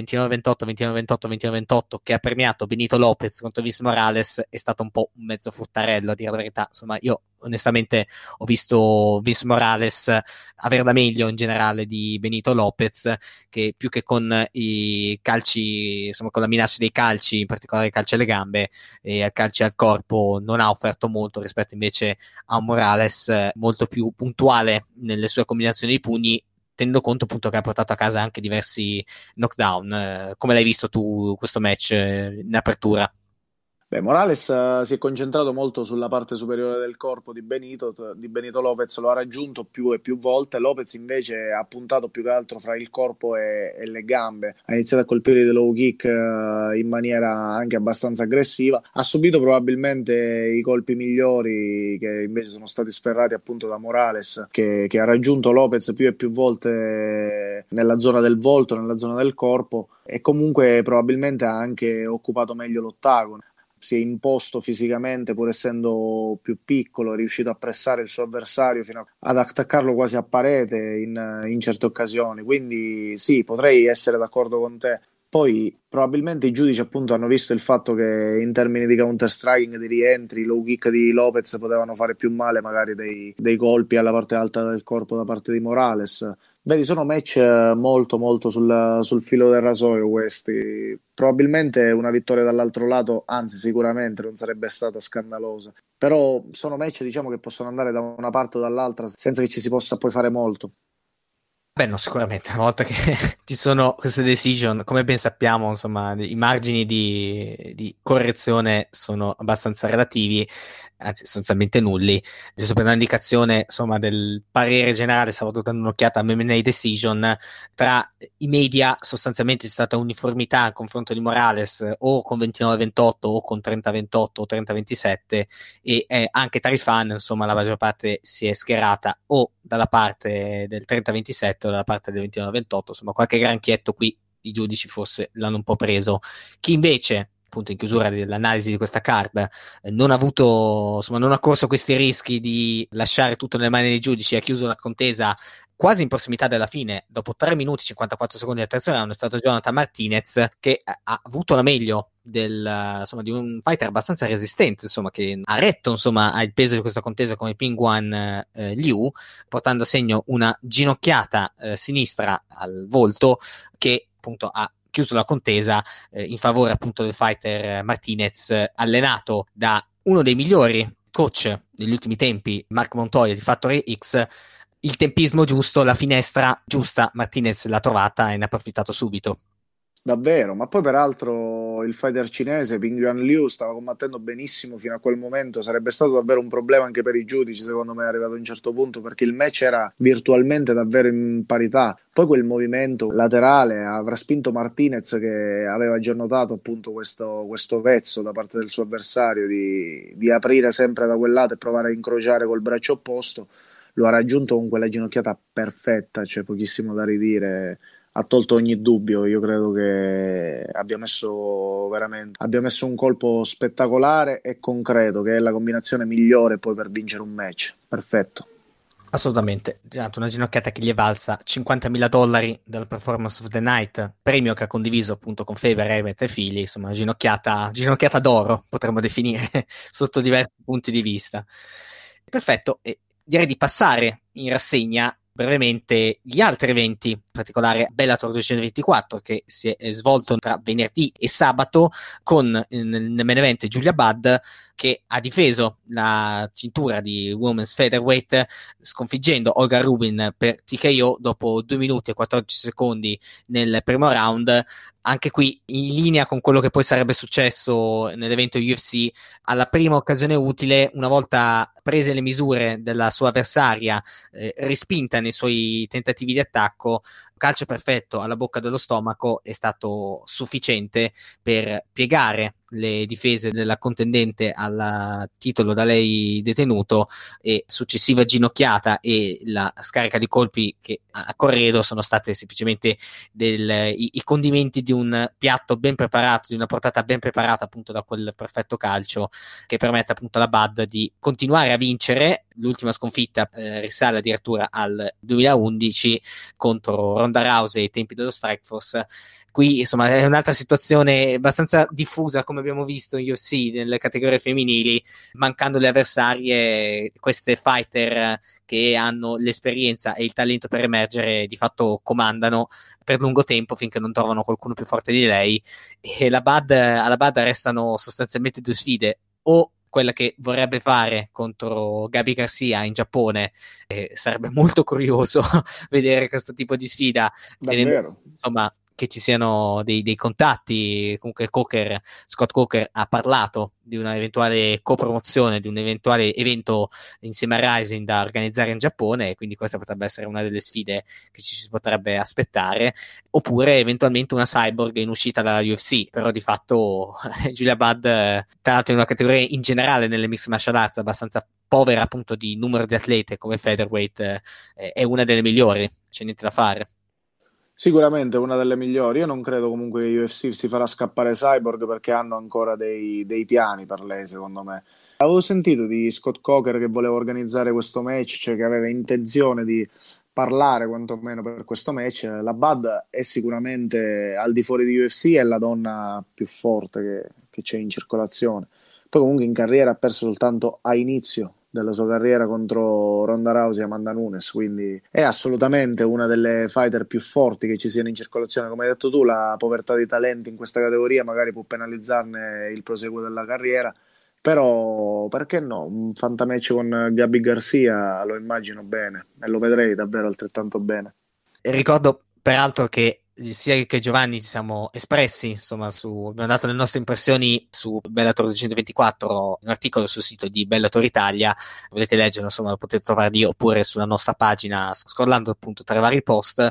29-28, 29-28 che ha premiato Benito Lopez contro Vis Morales è stato un po' un mezzo fruttarello, a dire la verità. Insomma, io onestamente ho visto Vis Morales averla meglio in generale di Benito Lopez, che più che con i calci, insomma, con la minaccia dei calci, in particolare calci alle gambe e eh, calci al corpo, non ha offerto molto rispetto invece a Morales, eh, molto più puntuale nelle sue combinazioni di pugni tenendo conto appunto che ha portato a casa anche diversi knockdown. Eh, come l'hai visto tu questo match eh, in apertura? Beh, Morales uh, si è concentrato molto sulla parte superiore del corpo di Benito, di Benito Lopez lo ha raggiunto più e più volte, Lopez invece ha puntato più che altro fra il corpo e, e le gambe, ha iniziato a colpire dei low kick uh, in maniera anche abbastanza aggressiva, ha subito probabilmente i colpi migliori che invece sono stati sferrati appunto da Morales che, che ha raggiunto Lopez più e più volte nella zona del volto, nella zona del corpo e comunque probabilmente ha anche occupato meglio l'ottagono si è imposto fisicamente pur essendo più piccolo, è riuscito a pressare il suo avversario fino ad attaccarlo quasi a parete in, in certe occasioni, quindi sì, potrei essere d'accordo con te. Poi probabilmente i giudici appunto hanno visto il fatto che in termini di counter striking, di rientri, low kick di Lopez potevano fare più male magari dei, dei colpi alla parte alta del corpo da parte di Morales Vedi, sono match eh, molto, molto sul, sul, filo del rasoio questi. Probabilmente una vittoria dall'altro lato, anzi sicuramente non sarebbe stata scandalosa. Però sono match diciamo, che possono andare da una parte o dall'altra senza che ci si possa poi fare molto. Beh, no, sicuramente, una volta che (laughs) ci sono queste decision, come ben sappiamo, insomma, i margini di, di correzione sono abbastanza relativi, anzi sostanzialmente nulli. Giusto per un'indicazione, insomma, del parere generale, stavo dando un'occhiata a MMA Decision, tra i media sostanzialmente c'è stata uniformità a confronto di Morales o con 29-28 o con 30-28 o 30-27 e eh, anche tra i fan, insomma, la maggior parte si è schierata o dalla parte del 30-27 soprattutto dalla parte del 29-28, insomma qualche granchietto qui i giudici forse l'hanno un po' preso. Chi invece appunto in chiusura dell'analisi di questa card, eh, non ha avuto, insomma, non ha corso questi rischi di lasciare tutto nelle mani dei giudici, ha chiuso la contesa quasi in prossimità della fine, dopo 3 minuti e 54 secondi di attrazione, hanno stato Jonathan Martinez che ha avuto la meglio del, insomma, di un fighter abbastanza resistente, insomma, che ha retto insomma, al peso di questa contesa come Pinguan eh, Liu, portando a segno una ginocchiata eh, sinistra al volto che appunto ha chiuso la contesa eh, in favore appunto del fighter eh, Martinez, allenato da uno dei migliori coach degli ultimi tempi, Mark Montoya di Factory X. Il tempismo giusto, la finestra giusta, Martinez l'ha trovata e ne ha approfittato subito. Davvero, ma poi peraltro il fighter cinese Ping Yuan Liu stava combattendo benissimo fino a quel momento, sarebbe stato davvero un problema anche per i giudici secondo me arrivato a un certo punto perché il match era virtualmente davvero in parità. Poi quel movimento laterale avrà spinto Martinez che aveva già notato appunto questo, questo vezzo da parte del suo avversario di, di aprire sempre da quel lato e provare a incrociare col braccio opposto lo ha raggiunto con quella ginocchiata perfetta, c'è cioè pochissimo da ridire ha tolto ogni dubbio. Io credo che abbia messo veramente abbia messo un colpo spettacolare e concreto, che è la combinazione migliore poi per vincere un match. Perfetto. Assolutamente, esatto, una ginocchiata che gli è valsa 50.000 dollari dalla performance of the night, premio che ha condiviso appunto con Faber, Hermet e Fili, insomma una ginocchiata, ginocchiata d'oro potremmo definire (laughs) sotto diversi punti di vista. Perfetto, e direi di passare in rassegna brevemente gli altri eventi particolare Bellator 224 che si è svolto tra venerdì e sabato con eh, nel main event Giulia Budd che ha difeso la cintura di Women's Featherweight sconfiggendo Olga Rubin per TKO dopo 2 minuti e 14 secondi nel primo round anche qui in linea con quello che poi sarebbe successo nell'evento UFC, alla prima occasione utile, una volta prese le misure della sua avversaria, eh, respinta nei suoi tentativi di attacco, calcio perfetto alla bocca dello stomaco è stato sufficiente per piegare le difese della contendente al titolo da lei detenuto e successiva ginocchiata e la scarica di colpi che a Corredo sono state semplicemente del, i, i, condimenti di un piatto ben preparato, di una portata ben preparata appunto da quel perfetto calcio che permette appunto alla Bad di continuare a vincere. L'ultima sconfitta eh, risale addirittura al 2011 contro Ronda e ai tempi dello Strikeforce Qui insomma è un'altra situazione abbastanza diffusa come abbiamo visto in UFC nelle categorie femminili, mancando le avversarie, queste fighter che hanno l'esperienza e il talento per emergere di fatto comandano per lungo tempo finché non trovano qualcuno più forte di lei e la Bad, alla Bad restano sostanzialmente due sfide o quella che vorrebbe fare contro Gabi Garcia in Giappone. Eh, sarebbe molto curioso (laughs) vedere questo tipo di sfida. Davvero? Tenendo, insomma, che ci siano dei, dei contatti. Comunque, Cocker, Scott Coker ha parlato di un'eventuale copromozione, di un eventuale evento insieme a Rising da organizzare in Giappone, quindi questa potrebbe essere una delle sfide che ci si potrebbe aspettare, oppure eventualmente una cyborg in uscita dalla UFC, però di fatto (laughs) Julia Bad, eh, tra l'altro in una categoria in generale nelle mix martial arts abbastanza povera appunto di numero di atlete come featherweight, eh, è una delle migliori, c'è niente da fare. Sicuramente una delle migliori. Io non credo comunque che UFC si farà scappare Cyborg perché hanno ancora dei, dei piani per lei, secondo me. Avevo sentito di Scott Cocker che voleva organizzare questo match, cioè che aveva intenzione di parlare quantomeno per questo match. La Bud è sicuramente al di fuori di UFC, è la donna più forte che, che c'è in circolazione. Poi comunque in carriera ha perso soltanto a inizio della sua carriera contro Ronda Rousey e Amanda Nunes, quindi è assolutamente una delle fighter più forti che ci siano in circolazione. Come hai detto tu, la povertà di talenti in questa categoria magari può penalizzarne il proseguo della carriera, però perché no? Un fantamatch con Gabi Garcia lo immagino bene e lo vedrei davvero altrettanto bene. Ricordo peraltro che eh, sia che Giovanni ci siamo espressi, insomma, su, abbiamo dato le nostre impressioni su Bellator 224, un articolo sul sito di Bellator Italia, volete leggere, insomma, lo potete trovare lì oppure sulla nostra pagina, scrollando appunto tra i vari post.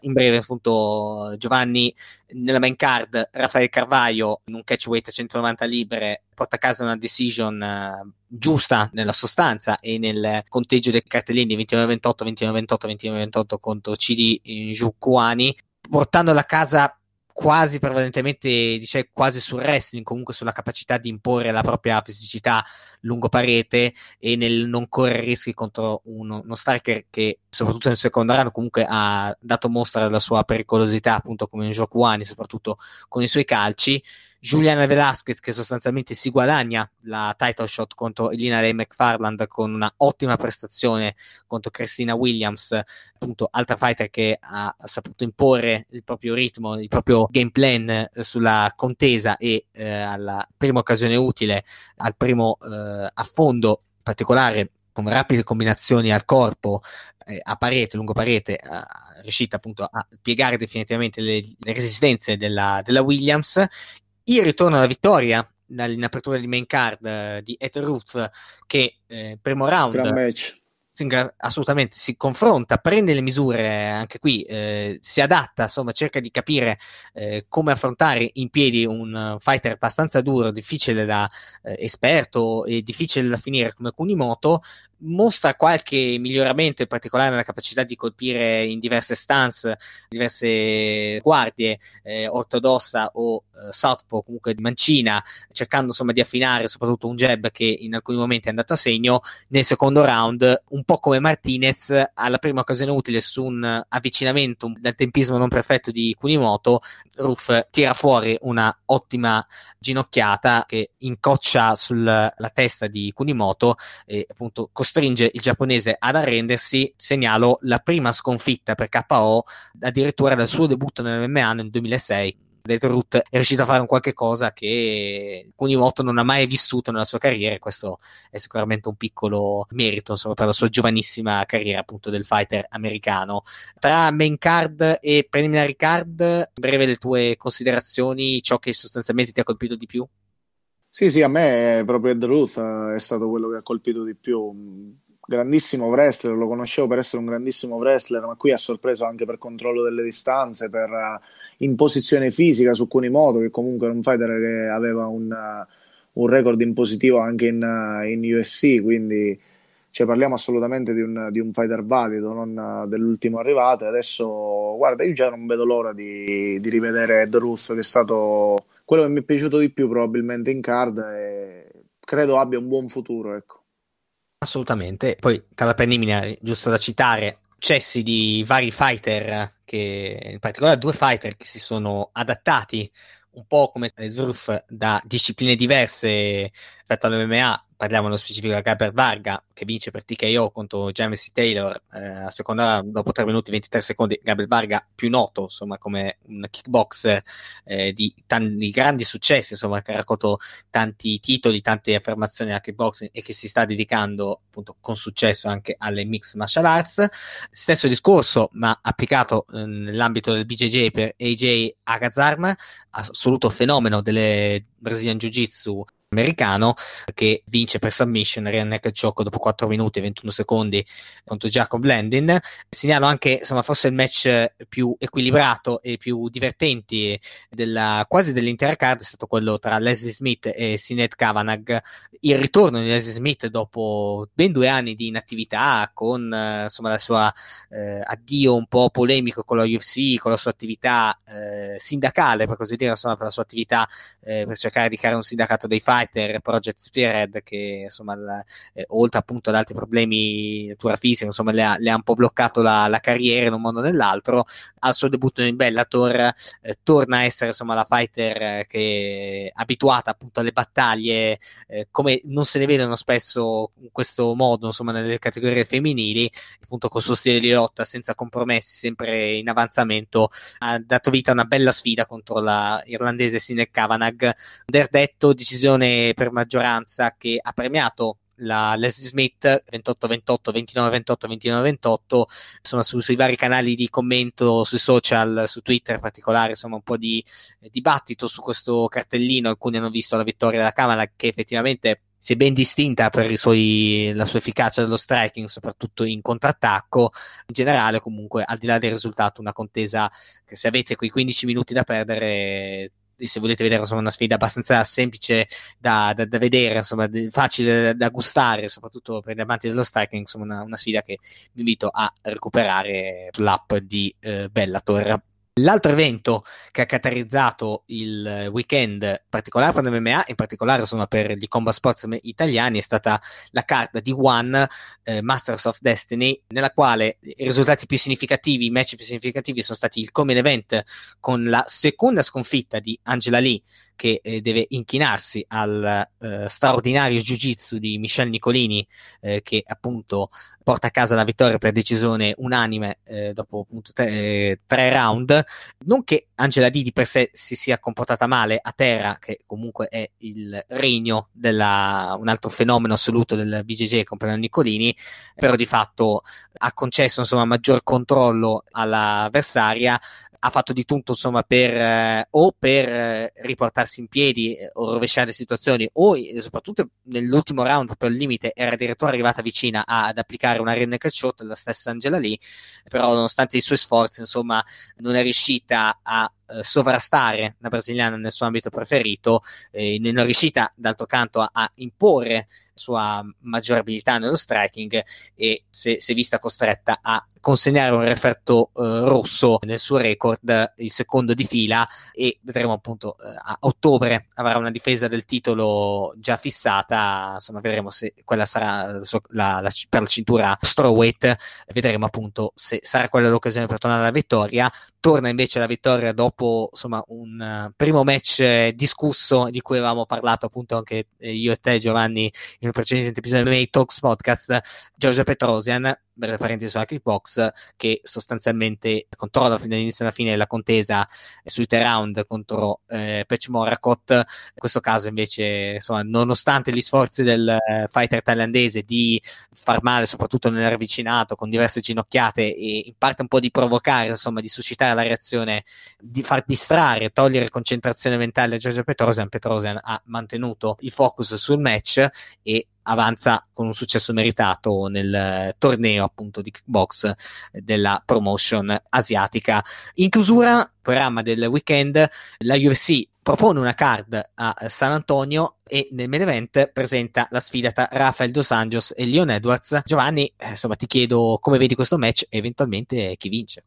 in breve, appunto, Giovanni nella main card, Raffaele Carvaio in un catch weight a 190 libre porta a casa una decision eh, giusta nella sostanza e nel conteggio dei cartellini 29-28, 29-28, 29-28 contro Ciri Giucuani eh, portandola a casa quasi prevalentemente diciamo, quasi sul wrestling, comunque sulla capacità di imporre la propria fisicità lungo parete e nel non correre rischi contro uno, uno Starker che soprattutto nel secondo round comunque ha dato mostra della sua pericolosità appunto come in Jokuani, soprattutto con i suoi calci Giuliana Velasquez che sostanzialmente si guadagna la title shot contro Elina Ray McFarland con una ottima prestazione contro Christina Williams, appunto altra fighter che ha saputo imporre il proprio ritmo, il proprio game plan eh, sulla contesa e eh, alla prima occasione utile, al primo eh, affondo particolare con rapide combinazioni al corpo, eh, a parete, lungo parete, a, eh, riuscita appunto a piegare definitivamente le, le resistenze della, della, Williams il ritorno alla vittoria in apertura di main card eh, di Etherooth che eh, primo round Gran match assolutamente si confronta, prende le misure eh, anche qui, eh, si adatta, insomma, cerca di capire eh, come affrontare in piedi un eh, fighter abbastanza duro, difficile da eh, esperto e difficile da finire come Kunimoto, mostra qualche miglioramento, in particolare nella capacità di colpire in diverse stance, diverse guardie, eh, ortodossa o eh, southpaw, comunque di mancina, cercando insomma di affinare soprattutto un jab che in alcuni momenti è andato a segno. Nel secondo round, un po' come Martinez, alla prima occasione utile su un avvicinamento dal tempismo non perfetto di Kunimoto, Ruff tira fuori una ottima ginocchiata che incoccia sulla testa di Kunimoto e appunto costruisce costringe il giapponese ad arrendersi, segnalo la prima sconfitta per KO addirittura dal suo debutto nell'MMA nel 2006. Detto Root è riuscito a fare un qualche cosa che Kunimoto non ha mai vissuto nella sua carriera e questo è sicuramente un piccolo merito insomma, per la sua giovanissima carriera appunto del fighter americano. Tra main card e preliminary card, breve le tue considerazioni, ciò che sostanzialmente ti ha colpito di più? Sì, sì, a me proprio Ed Ruth eh, è stato quello che ha colpito di più. Grandissimo wrestler, lo conoscevo per essere un grandissimo wrestler, ma qui ha sorpreso anche per controllo delle distanze, per eh, imposizione fisica su Kunimoto, che comunque era un fighter che aveva un, eh, un record in positivo anche in, in UFC, quindi cioè, parliamo assolutamente di un, di un, fighter valido, non dell'ultimo arrivato. Adesso, guarda, io già non vedo l'ora di, di rivedere Ed Ruth, che è stato quello che mi è piaciuto di più probabilmente in card e credo abbia un buon futuro, ecco. Assolutamente. Poi Carla preliminare giusto da citare, cessi di vari fighter, che, in particolare due fighter che si sono adattati un po' come Zurf da discipline diverse rispetto all'MMA parliamo nello specifico di Gaber Varga che vince per TKO contro James Taylor eh, a seconda dopo 3 minuti e 23 secondi Gaber Varga più noto insomma come un kickboxer eh, di, tan- di, grandi successi insomma che ha raccolto tanti titoli tante affermazioni al kickboxing e che si sta dedicando appunto con successo anche alle mixed martial arts stesso discorso ma applicato eh, nell'ambito del BJJ per AJ Agazarma assoluto fenomeno delle Brazilian Jiu Jitsu americano che vince per submission Riannek Ciocco dopo 4 minuti e 21 secondi contro Jacob Landin. Segnalo anche, insomma, forse il match più equilibrato e più divertente della, quasi dell'intera card è stato quello tra Leslie Smith e Sinead Kavanagh. Il ritorno di Leslie Smith dopo ben due anni di inattività con eh, insomma la sua eh, addio un po' polemico con la UFC, con la sua attività eh, sindacale, per così dire, insomma, per la sua attività eh, per cercare di creare un sindacato dei fight Fighter Project Spearhead che insomma l- eh, oltre appunto ad altri problemi di natura fisica insomma le ha, le ha un po' bloccato la, la, carriera in un modo o nell'altro al suo debutto in Bellator eh, torna a essere insomma la fighter eh, che è abituata appunto alle battaglie eh, come non se ne vedono spesso in questo modo insomma nelle categorie femminili appunto col suo stile di lotta senza compromessi sempre in avanzamento ha dato vita a una bella sfida contro la irlandese Sinek Kavanagh verdetto decisione per maggioranza che ha premiato la Leslie Smith 28 28 29 28 29 28 insomma su, sui vari canali di commento sui social su Twitter in particolare insomma un po' di eh, dibattito su questo cartellino alcuni hanno visto la vittoria della Camera che effettivamente si è ben distinta per suoi, la sua efficacia dello striking, soprattutto in contrattacco. In generale, comunque, al di là del risultato, una contesa che se avete quei 15 minuti da perdere, se volete vedere insomma, una sfida abbastanza semplice da, da, da vedere, insomma, facile da, da, gustare, soprattutto per gli amanti dello striking, insomma, una, una sfida che vi invito a recuperare l'app di eh, Bellator. L'altro evento che ha caratterizzato il weekend, in particolare per l'MMA, in particolare insomma, per gli combat sports italiani, è stata la carta di One, eh, Masters of Destiny, nella quale i risultati più significativi, i match più significativi sono stati il come event con la seconda sconfitta di Angela Lee che eh, deve inchinarsi al eh, straordinario jiu-jitsu di Michel Nicolini, eh, che appunto porta a casa la vittoria per decisione unanime eh, dopo appunto tre, eh, tre, round. Non che Angela Didi per sé si sia comportata male a terra, che comunque è il regno della, un altro fenomeno assoluto del BJJ con Piano Nicolini, però di fatto ha concesso insomma maggior controllo all'avversaria ha fatto di tutto insomma per eh, o per eh, riportarsi in piedi eh, o rovesciare le situazioni o eh, soprattutto nell'ultimo round per il limite era addirittura arrivata vicina a, ad applicare una redneck shot la stessa Angela lì però nonostante i suoi sforzi insomma non è riuscita a eh, sovrastare la brasiliana nel suo ambito preferito, eh, non è riuscita d'altro canto a, a imporre sua maggior abilità nello striking e si è vista costretta a consegnare un referto eh, rosso nel suo record, il secondo di fila e vedremo appunto eh, a ottobre avrà una difesa del titolo già fissata, insomma vedremo se quella sarà eh, la, la, per la cintura strawweight, vedremo appunto se sarà quella l'occasione per tornare alla vittoria, torna invece la vittoria dopo dopo insomma, un eh, primo match eh, discusso di cui avevamo parlato appunto anche eh, io e te Giovanni in un precedente episodio dei Talks Podcast, Giorgio Petrosian tra parentesi sono anche che sostanzialmente controlla dall'inizio alla fine la contesa sui tre round contro eh, Patch Morakot in questo caso invece insomma, nonostante gli sforzi del eh, fighter thailandese di far male soprattutto nel ravvicinato, con diverse ginocchiate e in parte un po' di provocare insomma di suscitare la reazione di far distrarre togliere concentrazione mentale a Giorgio Petrosian Petrosian ha mantenuto il focus sul match e avanza con un successo meritato nel eh, torneo appunto di kickbox eh, della promotion asiatica. In chiusura, programma del weekend, la UFC propone una card a eh, San Antonio e nel main event presenta la sfida tra Rafael Dos Anjos e Leon Edwards. Giovanni, insomma, ti chiedo come vedi questo match e eventualmente chi vince.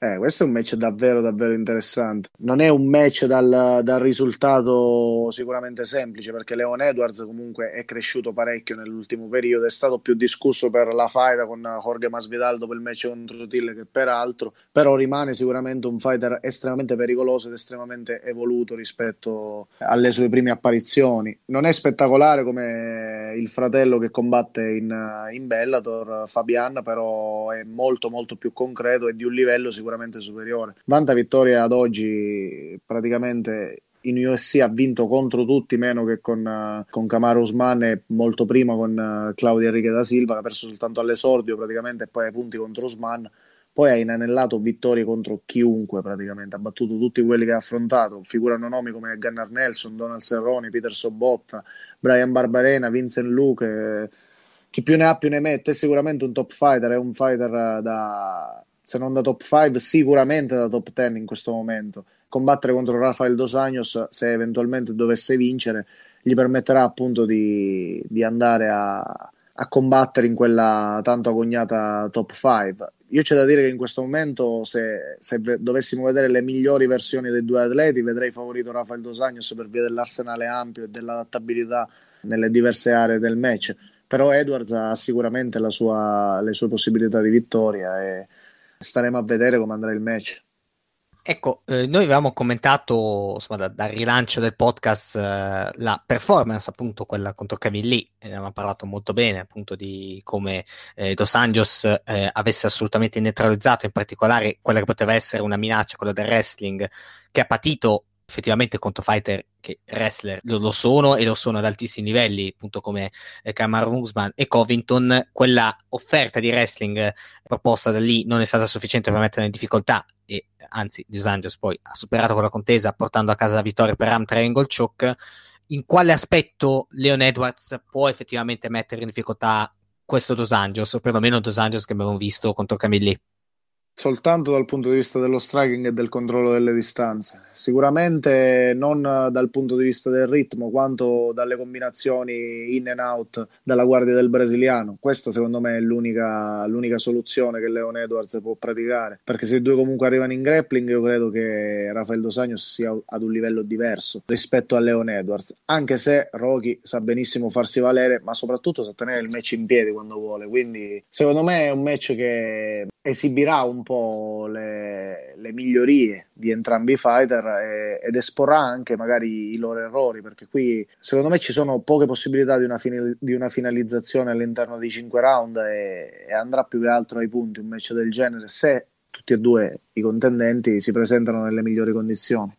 Eh, questo è un match davvero, davvero interessante. Non è un match dal, dal, risultato sicuramente semplice, perché Leon Edwards comunque è cresciuto parecchio nell'ultimo periodo. È stato più discusso per la faida con Jorge Masvidal dopo il match contro Till che peraltro, però rimane sicuramente un fighter estremamente pericoloso ed estremamente evoluto rispetto alle sue prime apparizioni. Non è spettacolare come il fratello che combatte in, in Bellator, Fabian, però è molto, molto più concreto e di un livello sicuramente sicuramente superiore. Vanta vittoria ad oggi praticamente in USC ha vinto contro tutti meno che con, uh, con Camaro Usman e molto prima con uh, Claudio Enrique da Silva ha perso soltanto all'esordio praticamente e poi ai punti contro Usman poi ha inanellato vittorie contro chiunque praticamente, ha battuto tutti quelli che ha affrontato, figurano nomi come Gunnar Nelson, Donald Serroni, Peter Sobotta, Brian Barbarena, Vincent Luke, eh, chi più ne ha più ne mette, è sicuramente un top fighter, è un fighter eh, da, se non da top 5, sicuramente da top 10 in questo momento. Combattere contro Rafael Dos Anjos, se eventualmente dovesse vincere, gli permetterà appunto di, di andare a, a, combattere in quella tanto agognata top 5. Io c'è da dire che in questo momento, se, se dovessimo vedere le migliori versioni dei due atleti, vedrei favorito Rafael Dos Anjos per via dell'arsenale ampio e dell'adattabilità nelle diverse aree del match. Però Edwards ha sicuramente sua, le sue possibilità di vittoria e staremo a vedere come andrà il match. Ecco, eh, noi avevamo commentato insomma, da, dal rilancio del podcast eh, la performance, appunto quella contro Cavilli, e abbiamo parlato molto bene appunto di come eh, Dos Anjos eh, avesse assolutamente neutralizzato in particolare quella che poteva essere una minaccia, quella del wrestling, che ha patito effettivamente contro fighter che wrestler lo, lo, sono e lo sono ad altissimi livelli, appunto come eh, Kamaru Usman e Covington, quella offerta di wrestling eh, proposta da lì non è stata sufficiente per metterla in difficoltà e anzi Dos Angeles poi ha superato quella contesa portando a casa la vittoria per Ram Triangle Choke. In quale aspetto Leon Edwards può effettivamente mettere in difficoltà questo Dos Angeles, o perlomeno Dos Angeles che abbiamo visto contro Camille? soltanto dal punto di vista dello striking e del controllo delle distanze. Sicuramente non dal punto di vista del ritmo, quanto dalle combinazioni in and out dalla guardia del brasiliano. Questa secondo me è l'unica, l'unica soluzione che Leon Edwards può praticare, perché se i due comunque arrivano in grappling io credo che Rafael Dos Anjos sia ad un livello diverso rispetto a Leon Edwards, anche se Rocky sa benissimo farsi valere, ma soprattutto sa tenere il match in piedi quando vuole. Quindi secondo me è un match che esibirà un po' le, le migliorie di entrambi i fighter e, ed esporrà anche magari i loro errori, perché qui secondo me ci sono poche possibilità di una, fine, di una finalizzazione all'interno dei 5 round e, e andrà più che altro ai punti un match del genere se tutti e due i contendenti si presentano nelle migliori condizioni.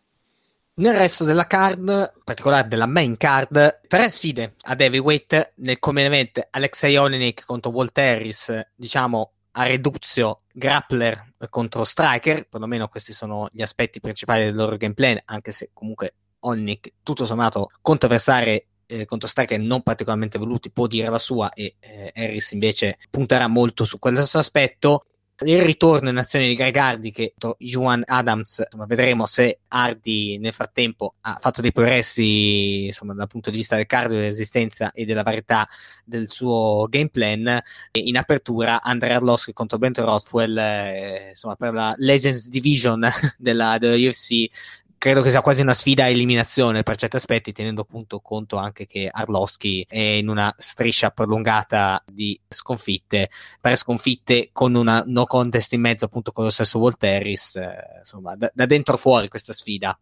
Nel resto della card, in particolare della main card, tre sfide ad heavyweight nel come event Alexei Olenek contro Walteris, diciamo a reduzio grappler contro striker, perlomeno questi sono gli aspetti principali del loro gameplay, anche se comunque Onnick, tutto sommato, contro avversari eh, contro striker non particolarmente voluti, può dire la sua e eh, Harris invece punterà molto su questo aspetto. Il ritorno in azione di Greg Hardy, che Juan Adams, insomma, vedremo se Hardy nel frattempo ha fatto dei progressi insomma, dal punto di vista del cardio, della resistenza e della varietà del suo game plan. E in apertura Andrea Arlovski contro Bent Rothwell, eh, insomma, per la Legends Division (laughs) della, della UFC credo che sia quasi una sfida a eliminazione per certi aspetti, tenendo appunto conto anche che Arloschi è in una striscia prolungata di sconfitte, tre sconfitte con una no contest in mezzo appunto con lo stesso Volteris, eh, insomma da, da dentro fuori questa sfida.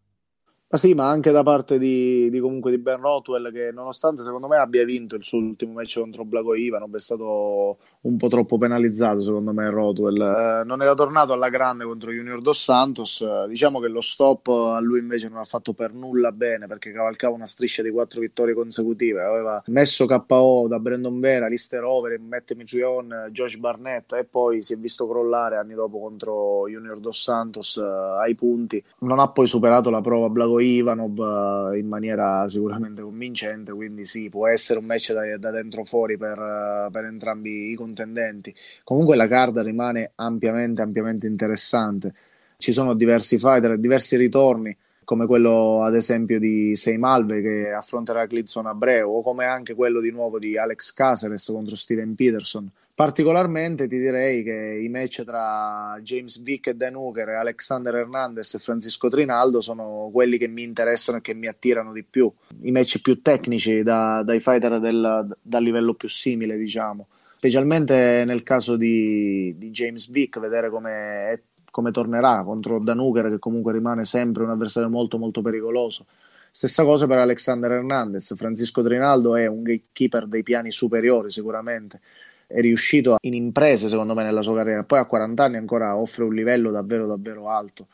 Ma sì, ma anche da parte di, di, comunque di Ben Rotwell, che nonostante secondo me abbia vinto il suo ultimo match contro Blago Ivanov, è stato un po' troppo penalizzato secondo me Rotwell. Eh, non era tornato alla grande contro Junior Dos Santos, diciamo che lo stop a lui invece non ha fatto per nulla bene, perché cavalcava una striscia di quattro vittorie consecutive, aveva messo KO da Brandon Vera, Lister Over, Matt Michion, Josh Barnett e poi si è visto crollare anni dopo contro Junior Dos Santos eh, ai punti. Non ha poi superato la prova Blago Ivanov eh, in maniera sicuramente convincente, quindi sì, può essere un match da, da dentro fuori per, eh, per, entrambi i contendenti. Comunque la card rimane ampiamente, ampiamente interessante. Ci sono diversi fighter, diversi ritorni, come quello ad esempio di Seimalve che affronterà Clitson Abreu, o come anche quello di nuovo di Alex Caceres contro Steven Peterson. Particolarmente ti direi che i match tra James Vick e Dan Hooker, Alexander Hernandez e Francisco Trinaldo sono quelli che mi interessano e che mi attirano di più. I match più tecnici da, dai fighter del, da livello più simile, diciamo. Specialmente nel caso di, di James Vick, vedere come, come tornerà contro Dan Hooker, che comunque rimane sempre un avversario molto molto pericoloso. Stessa cosa per Alexander Hernandez, Francisco Trinaldo è un gatekeeper dei piani superiori sicuramente, è riuscito in imprese secondo me nella sua carriera, poi a 40 anni ancora offre un livello davvero davvero alto.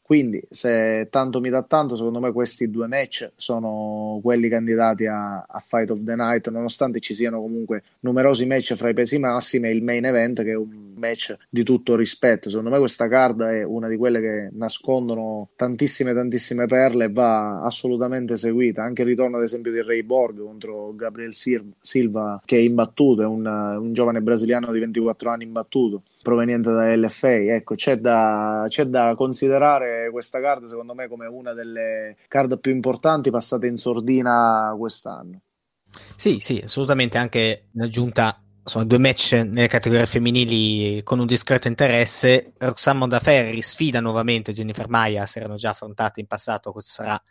Quindi se tanto mi dà tanto, secondo me questi due match sono quelli candidati a, a, Fight of the Night, nonostante ci siano comunque numerosi match fra i pesi massimi e il main event che è un match di tutto rispetto. Secondo me questa card è una di quelle che nascondono tantissime tantissime perle e va assolutamente seguita. Anche il ritorno ad esempio di Ray Borg contro Gabriel Silva che è imbattuto, è un, un giovane brasiliano di 24 anni imbattuto proveniente da LFA. Ecco, c'è da, c'è da, considerare questa card, secondo me, come una delle card più importanti passate in sordina quest'anno. Sì, sì, assolutamente anche in aggiunta insomma, due match nelle categorie femminili con un discreto interesse. Roxanne Mondaferri sfida nuovamente Jennifer Maia, si erano già affrontate in passato, questo sarà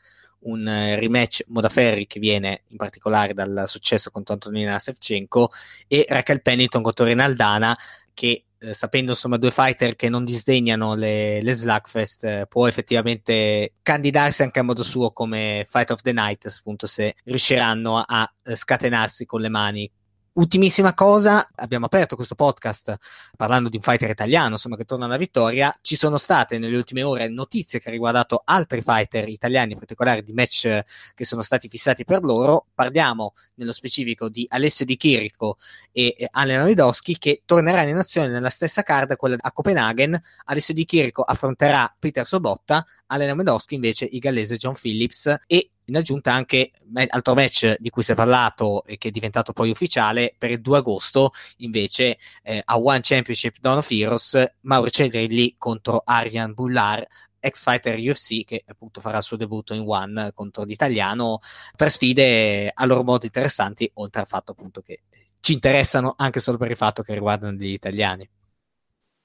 un eh, rematch Modaferri che viene in particolare dal successo contro Antonina Sevchenko e Raquel Pennington contro Renaldana che eh, sapendo insomma due fighter che non disdegnano le, le Slackfest eh, può effettivamente candidarsi anche a modo suo come Fight of the Night appunto se riusciranno a, a eh, scatenarsi con le mani Ultimissima cosa, abbiamo aperto questo podcast parlando di un fighter italiano, insomma, che torna alla vittoria. Ci sono state nelle ultime ore notizie che ha riguardato altri fighter italiani, in particolare di match che sono stati fissati per loro. Parliamo nello specifico di Alessio Di Chirico e Alena Ridoschi, che torneranno in nazione nella stessa card, quella a Copenaghen. Alessio Di Chirico affronterà Peter Sobotta, Alena Medoschi invece il gallese John Phillips e in aggiunta anche altro match di cui si è parlato e che è diventato poi ufficiale per il 2 agosto invece eh, a One Championship Dawn of Heroes Mauricio Grilli contro Arian Bullar ex fighter UFC che appunto farà il suo debutto in One contro l'italiano tre sfide a loro modo interessanti oltre al fatto appunto che ci interessano anche solo per il fatto che riguardano gli italiani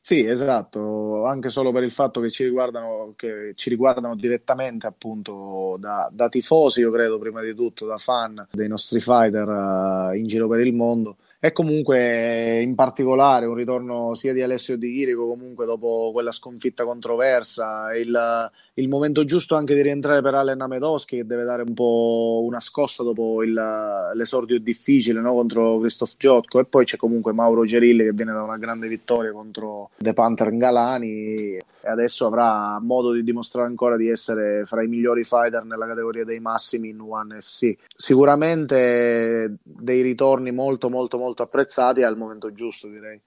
sì, esatto, anche solo per il fatto che ci riguardano, che ci riguardano direttamente appunto da, da tifosi, io credo, prima di tutto, da fan dei nostri fighter uh, in giro per il mondo e comunque eh, in particolare un ritorno sia di Alessio Di Chirico comunque dopo quella sconfitta controversa il, il momento giusto anche di rientrare per Allen Amedoschi che deve dare un po' una scossa dopo il, l'esordio difficile no? contro Christoph Giotco e poi c'è comunque Mauro Gerilli che viene da una grande vittoria contro The Panther Galani e adesso avrà modo di dimostrare ancora di essere fra i migliori fighter nella categoria dei massimi in One FC. Sicuramente dei ritorni molto molto molto apprezzati al momento giusto direi.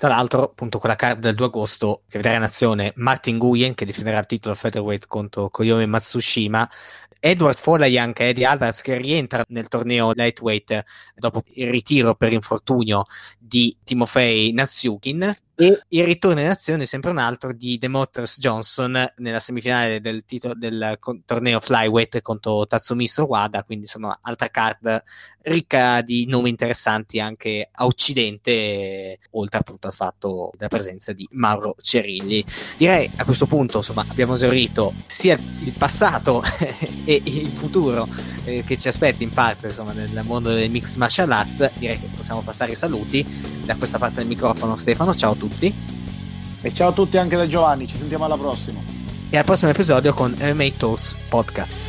Tra l'altro, appunto, quella card del 2 agosto che vedrà in azione Martin Guyen che difenderà il titolo featherweight contro Koyomi Matsushima. Edward Folayan e Eddie Alvarez che rientra nel torneo lightweight dopo il ritiro per infortunio di Timofei Natsukin e il ritorno in azione sempre un altro di The Motors Johnson nella semifinale del, titolo, del torneo flyweight contro Tatsumi Wada quindi insomma altra card ricca di nomi interessanti anche a occidente oltre appunto al fatto della presenza di Mauro Cerilli direi a questo punto insomma abbiamo esaurito sia il passato (laughs) e il futuro eh, che ci aspetta in parte insomma nel mondo del mix martial arts direi che possiamo passare i saluti da questa parte del microfono Stefano ciao a tutti tutti. E ciao a tutti anche da Giovanni, ci sentiamo alla prossima. E al prossimo episodio con MMA Talks Podcast.